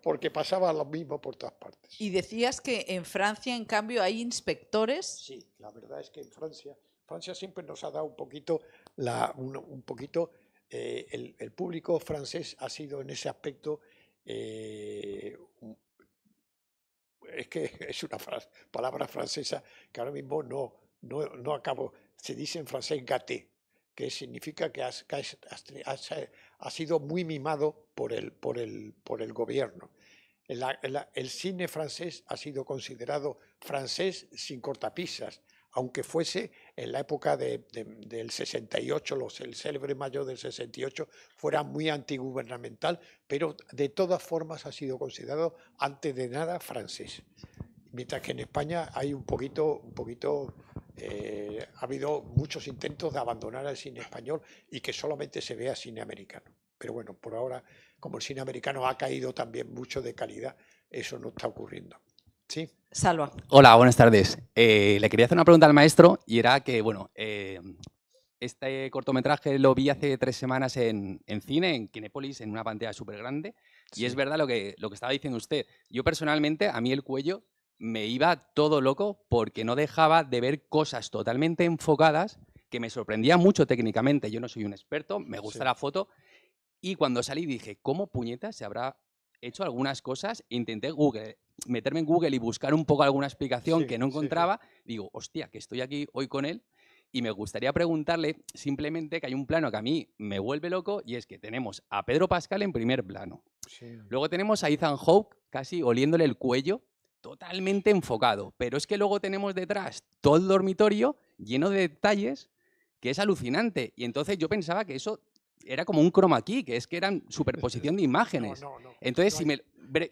porque pasaba lo mismo por todas partes. Y decías que en Francia, en cambio, hay inspectores. Sí, la verdad es que en Francia, Francia siempre nos ha dado un poquito, la, un, poquito eh, el, público francés ha sido en ese aspecto eh, es que es una frase, palabra francesa que ahora mismo no, no, no acabo. Se dice en francés gâté, que significa que, ha sido muy mimado por el, por el, por el gobierno. el cine francés ha sido considerado francés sin cortapisas, aunque fuese en la época del 68, los, el célebre mayo del 68, fuera muy antigubernamental, pero de todas formas ha sido considerado antes de nada francés. Mientras que en España hay un poquito, un poquito eh, ha habido muchos intentos de abandonar el cine español y que solamente se vea cine americano. Pero bueno, por ahora, como el cine americano ha caído también mucho de calidad, eso no está ocurriendo. Salva. Hola, buenas tardes. Eh, le quería hacer una pregunta al maestro y era que, bueno, eh, este cortometraje lo vi hace tres semanas en, cine, en Kinépolis, en una pantalla súper grande. Y es verdad lo que, lo que estaba diciendo usted. Yo personalmente, a mí el cuello me iba todo loco porque no dejaba de ver cosas totalmente enfocadas que me sorprendía mucho técnicamente. Yo no soy un experto, me gusta la foto. Y cuando salí dije, ¿cómo puñetas se habrá hecho algunas cosas? Intenté Google, meterme en Google y buscar un poco alguna explicación que no encontraba, digo, hostia, que estoy aquí hoy con él y me gustaría preguntarle simplemente que hay un plano que a mí me vuelve loco y es que tenemos a Pedro Pascal en primer plano. Luego tenemos a Ethan Hawke casi oliéndole el cuello, totalmente enfocado, pero es que luego tenemos detrás todo el dormitorio lleno de detalles que es alucinante y entonces yo pensaba que eso era como un chroma key, que es que eran superposición de imágenes. Entonces, si me,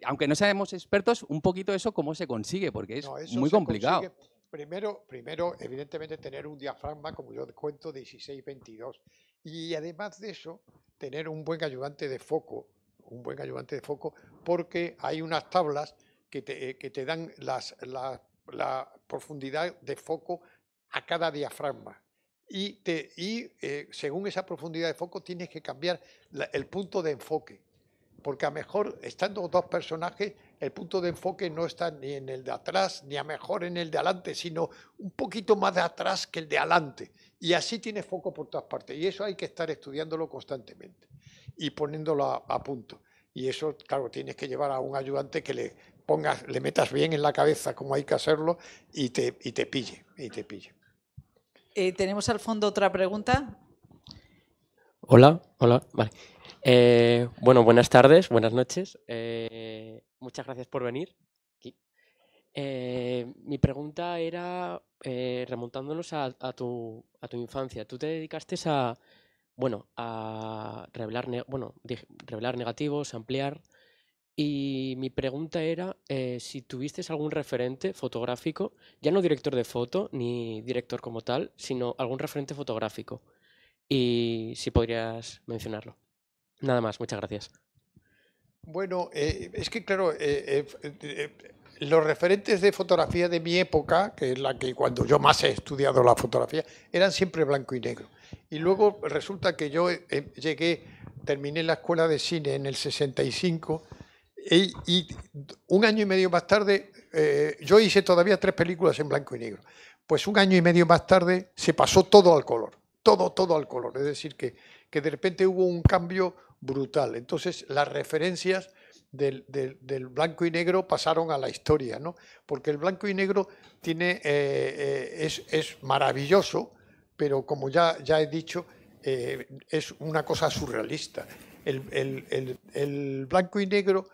aunque no seamos expertos, un poquito eso cómo se consigue, porque es muy complicado. primero, primero, evidentemente, tener un diafragma, como yo cuento, 16-22. Y además de eso, tener un buen ayudante de foco, un buen ayudante de foco, porque hay unas tablas que te, eh, dan las, la profundidad de foco a cada diafragma y, eh, según esa profundidad de foco tienes que cambiar el punto de enfoque. Porque a mejor, estando dos personajes, el punto de enfoque no está ni en el de atrás, ni a mejor en el de adelante, sino un poquito más de atrás que el de adelante. Y así tienes foco por todas partes. Y eso hay que estar estudiándolo constantemente y poniéndolo a, punto. Y eso, claro, tienes que llevar a un ayudante que le pongas, le metas bien en la cabeza como hay que hacerlo y te, y te pille, y te pille. Eh, tenemos al fondo otra pregunta. Hola, hola, eh, bueno, buenas tardes, buenas noches. Eh, muchas gracias por venir. mi pregunta era, remontándonos a, tu, infancia, tú te dedicaste a, bueno, a revelar, bueno, revelar negativos, ampliar, y mi pregunta era eh, si tuviste algún referente fotográfico, ya no director de foto ni director como tal, sino algún referente fotográfico. Y si podrías mencionarlo. Nada más, muchas gracias. Bueno, eh, es que claro, eh, los referentes de fotografía de mi época, que es la que cuando yo más he estudiado la fotografía, eran siempre blanco y negro. Y luego resulta que yo llegué, terminé la escuela de cine en el 65 y, un año y medio más tarde, eh, yo hice todavía tres películas en blanco y negro. Pues un año y medio más tarde se pasó todo al color, todo, todo al color. Es decir, que, de repente hubo un cambio brutal. Entonces, las referencias del, blanco y negro pasaron a la historia, ¿no? Porque el blanco y negro tiene, eh, eh, es, maravilloso, pero como ya, ya he dicho, es una cosa surrealista. el blanco y negro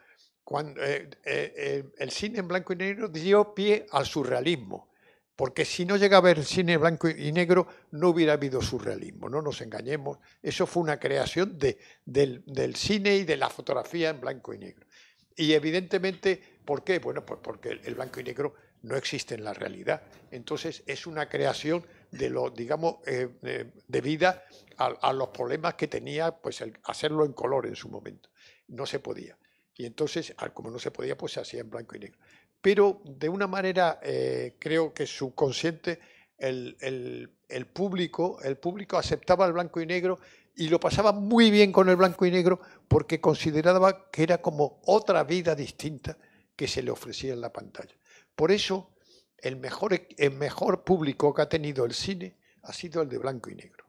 eh, eh, eh, el cine en blanco y negro dio pie al surrealismo, porque si no llega a ver el cine blanco y negro no hubiera habido surrealismo, no nos engañemos, eso fue una creación del, cine y de la fotografía en blanco y negro. Y evidentemente, ¿por qué? Bueno, pues porque el blanco y negro no existe en la realidad, entonces es una creación de lo, digamos, debida a, los problemas que tenía pues el hacerlo en color en su momento, no se podía. Y entonces, ah, como no se podía, pues se hacía en blanco y negro. Pero de una manera, eh, creo que subconsciente, el, público, el público aceptaba el blanco y negro y lo pasaba muy bien con el blanco y negro porque consideraba que era como otra vida distinta que se le ofrecía en la pantalla. Por eso, el mejor, el mejor público que ha tenido el cine ha sido el de blanco y negro.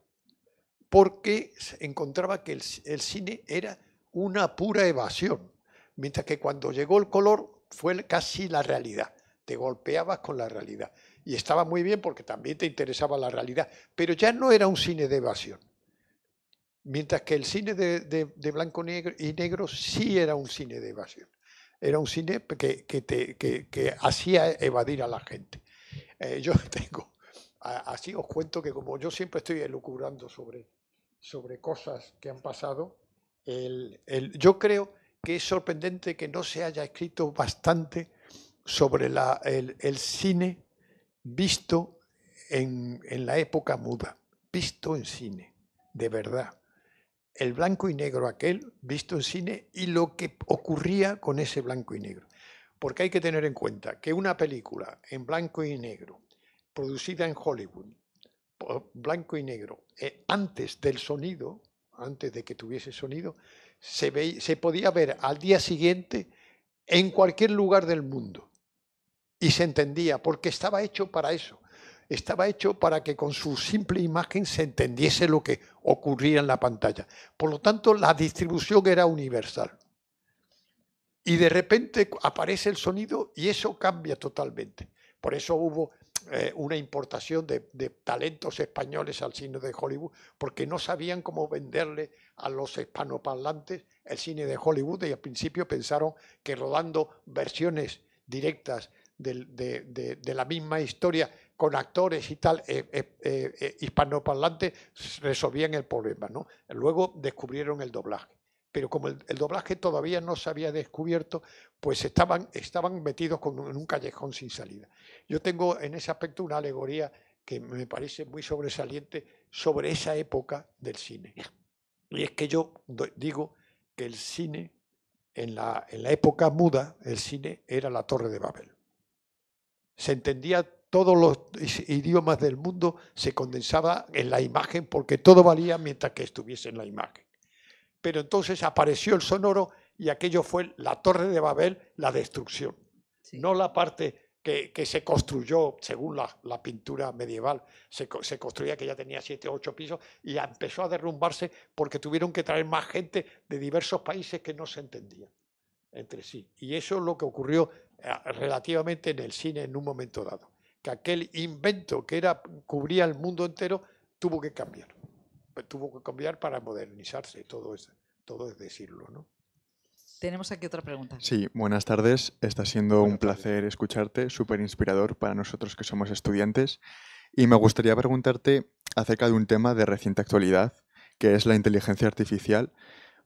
Porque encontraba que el cine era una pura evasión Mientras que cuando llegó el color fue casi la realidad, te golpeabas con la realidad. Y estaba muy bien porque también te interesaba la realidad, pero ya no era un cine de evasión. Mientras que el cine de, blanco y negro sí era un cine de evasión. Era un cine que, hacía evadir a la gente. Eh, yo tengo, así os cuento que como yo siempre estoy elucubrando sobre, sobre cosas que han pasado, el, yo creo que es sorprendente que no se haya escrito bastante sobre el, cine visto en, la época muda, visto en cine, de verdad. El blanco y negro aquel, visto en cine, y lo que ocurría con ese blanco y negro. Porque hay que tener en cuenta que una película en blanco y negro, producida en Hollywood, blanco y negro, eh, antes del sonido, antes de que tuviese sonido, se, podía ver al día siguiente en cualquier lugar del mundo. Y se entendía, porque estaba hecho para eso. Estaba hecho para que con su simple imagen se entendiese lo que ocurría en la pantalla. Por lo tanto, la distribución era universal. Y de repente aparece el sonido y eso cambia totalmente. Por eso hubo eh, una importación de, talentos españoles al cine de Hollywood porque no sabían cómo venderle a los hispanoparlantes el cine de Hollywood y al principio pensaron que rodando versiones directas de, la misma historia con actores y tal eh, eh, hispanoparlantes resolvían el problema. ¿no? Luego descubrieron el doblaje pero como el, doblaje todavía no se había descubierto, pues estaban, metidos en un callejón sin salida. Yo tengo en ese aspecto una alegoría que me parece muy sobresaliente sobre esa época del cine. Y es que yo digo que el cine, en la, en la época muda, el cine era la torre de Babel. Se entendía todos los idiomas del mundo se condensaba en la imagen porque todo valía mientras que estuviese en la imagen pero entonces apareció el sonoro y aquello fue la torre de Babel, la destrucción, no la parte que, se construyó según la, pintura medieval, se, construía que ya tenía siete o ocho pisos y empezó a derrumbarse porque tuvieron que traer más gente de diversos países que no se entendían entre sí. Y eso es lo que ocurrió eh, relativamente en el cine en un momento dado, que aquel invento que era, cubría el mundo entero tuvo que cambiar tuvo que cambiar para modernizarse, todo es, todo es decirlo, ¿no? Tenemos aquí otra pregunta. Sí, buenas tardes. Está siendo un placer escucharte, súper inspirador para nosotros que somos estudiantes. Y me gustaría preguntarte acerca de un tema de reciente actualidad, que es la inteligencia artificial.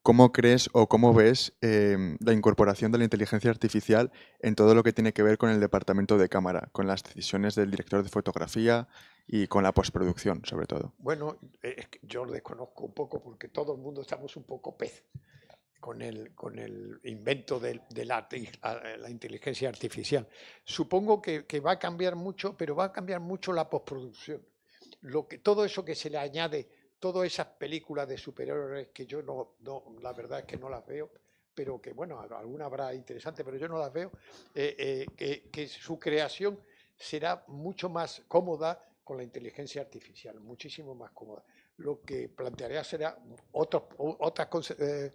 ¿Cómo crees o cómo ves em, la incorporación de la inteligencia artificial en todo lo que tiene que ver con el departamento de cámara, con las decisiones del director de fotografía, y con la postproducción, sobre todo. Bueno, eh, yo lo desconozco un poco porque todo el mundo estamos un poco pez con el, con el invento de, de la, la, inteligencia artificial. Supongo que, que, va a cambiar mucho, pero va a cambiar mucho la postproducción. Lo que, todo eso que se le añade, todas esas películas de superhéroes que yo no, no, la verdad es que no las veo, pero que bueno, alguna habrá interesante, pero yo no las veo, eh, eh, que, que su creación será mucho más cómoda, con la inteligencia artificial, muchísimo más cómoda. Lo que plantearía será otros otras eh,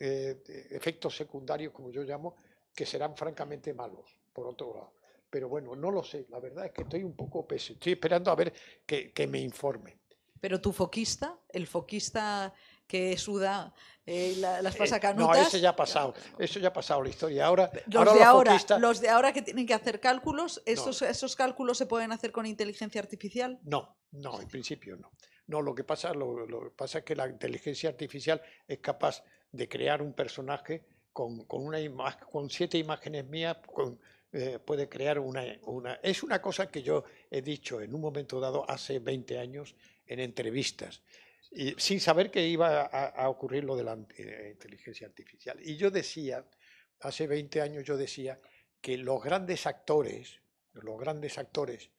eh, efectos secundarios, como yo llamo, que serán francamente malos, por otro lado. Pero bueno, no lo sé, la verdad es que estoy un poco pesado, estoy esperando a ver que, que me informe. Pero tu foquista, el foquista que suda eh, las eh, pasacanutas. no, eso ya ha pasado, eso ya ha pasado la historia. Ahora, los, de ahora, los de ahora que tienen que hacer cálculos, ¿esos cálculos se pueden hacer con inteligencia artificial? No, no, en principio no. No, lo que pasa, pasa es que la inteligencia artificial es capaz de crear un personaje con, una siete imágenes mías, eh, puede crear una, una... Es una cosa que yo he dicho en un momento dado hace 20 años en entrevistas sin saber que iba a, ocurrir lo de la eh, inteligencia artificial. Y yo decía, hace 20 años yo decía que los grandes actores, los grandes actores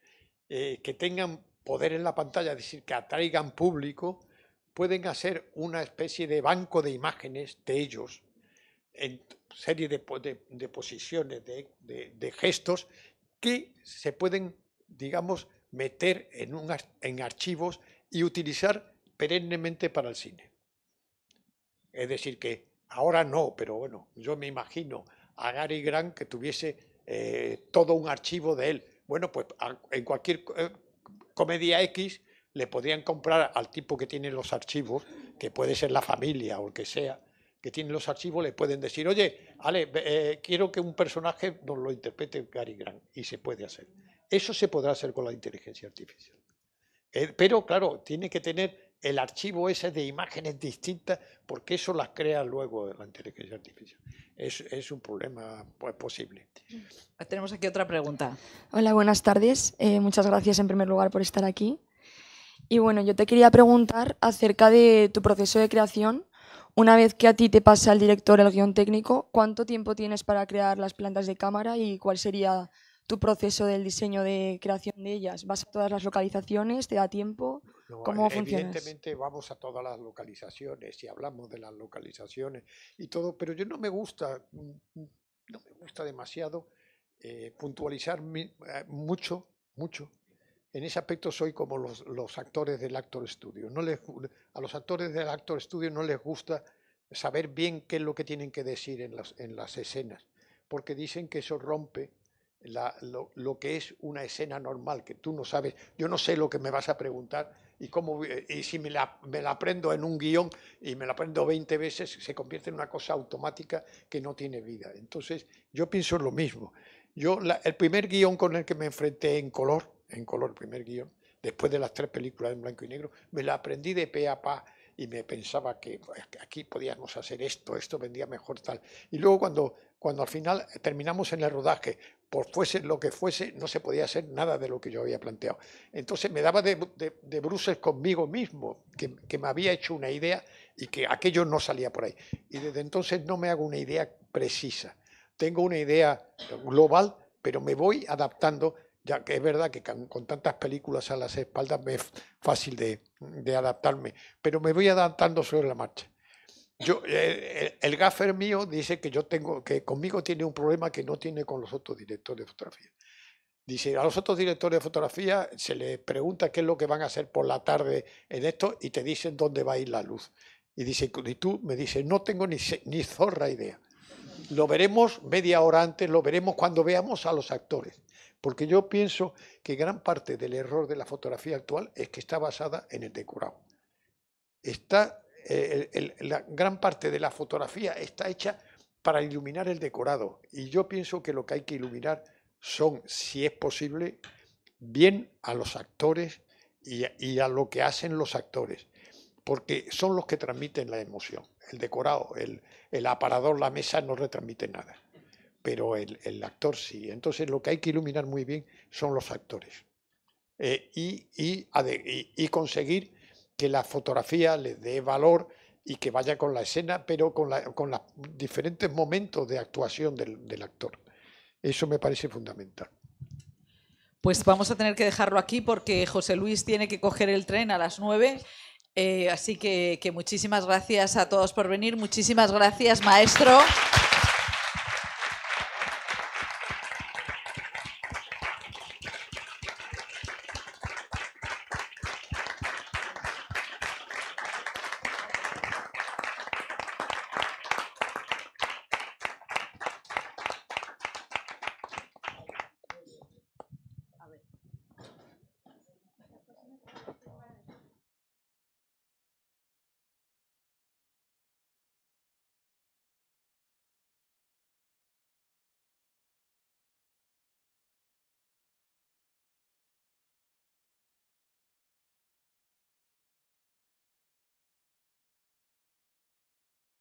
eh, que tengan poder en la pantalla, es decir, que atraigan público, pueden hacer una especie de banco de imágenes de ellos, en serie de, posiciones, de, gestos, que se pueden, digamos, meter en, un, en archivos y utilizar perennemente para el cine. Es decir, que ahora no, pero bueno, yo me imagino a Gary Grant que tuviese eh, todo un archivo de él. Bueno, pues en cualquier eh, comedia X le podrían comprar al tipo que tiene los archivos, que puede ser la familia o el que sea, que tiene los archivos, le pueden decir, oye, Ale, eh, quiero que un personaje nos lo interprete Gary Grant, y se puede hacer. Eso se podrá hacer con la inteligencia artificial. pero, claro, tiene que tener el archivo ese de imágenes distintas, porque eso las crea luego la inteligencia artificial. Es, un problema pues, posible. Ah, tenemos aquí otra pregunta. Hola, buenas tardes. Eh, muchas gracias en primer lugar por estar aquí. Y bueno, yo te quería preguntar acerca de tu proceso de creación. Una vez que a ti te pasa el director el guión técnico, ¿cuánto tiempo tienes para crear las plantas de cámara y cuál sería tu proceso del diseño de creación de ellas? ¿Vas a todas las localizaciones? ¿Te da tiempo? No, Evidentemente vamos a todas las localizaciones y hablamos de las localizaciones y todo, pero yo no me gusta, mm, mm, no me gusta demasiado eh, puntualizar eh, mucho, mucho. En ese aspecto soy como los, actores del Actor Studio. No les, a los actores del Actor Studio no les gusta saber bien qué es lo que tienen que decir en las, en las escenas, porque dicen que eso rompe lo, que es una escena normal, que tú no sabes, yo no sé lo que me vas a preguntar eh, y, si me la, me la aprendo en un guión y me la aprendo 20 veces, se convierte en una cosa automática que no tiene vida. Entonces, yo pienso lo mismo. Yo, el primer guión con el que me enfrenté en color, en color, primer guión, después de las tres películas en blanco y negro, me la aprendí de pe a pa y me pensaba que pues, aquí podíamos hacer esto, esto vendía mejor tal. Y luego cuando, cuando al final terminamos en el rodaje, por fuese lo que fuese, no se podía hacer nada de lo que yo había planteado. Entonces me daba de, bruces conmigo mismo, que, me había hecho una idea y que aquello no salía por ahí. Y desde entonces no me hago una idea precisa. Tengo una idea global, pero me voy adaptando, ya que es verdad que con, tantas películas a las espaldas me es fácil de adaptarme, pero me voy adaptando sobre la marcha. Yo, eh, eh, el, gaffer mío dice que yo tengo, que conmigo tiene un problema que no tiene con los otros directores de fotografía. Dice, a los otros directores de fotografía se les pregunta qué es lo que van a hacer por la tarde en esto y te dicen dónde va a ir la luz. Y dice, y tú me dices, no tengo ni, ni zorra idea. Lo veremos media hora antes, lo veremos cuando veamos a los actores. Porque yo pienso que gran parte del error de la fotografía actual es que está basada en el decorado. Está la gran parte de la fotografía está hecha para iluminar el decorado. Y yo pienso que lo que hay que iluminar son, si es posible, bien a los actores y a, lo que hacen los actores, porque son los que transmiten la emoción. El decorado, el, aparador, la mesa no retransmite nada, pero el, actor sí. Entonces lo que hay que iluminar muy bien son los actores eh, y, y, y conseguir que la fotografía le dé valor y que vaya con la escena, pero con, la, los diferentes momentos de actuación del, actor. Eso me parece fundamental. Pues vamos a tener que dejarlo aquí porque José Luis tiene que coger el tren a las nueve. Eh, así que, muchísimas gracias a todos por venir. Muchísimas gracias, maestro.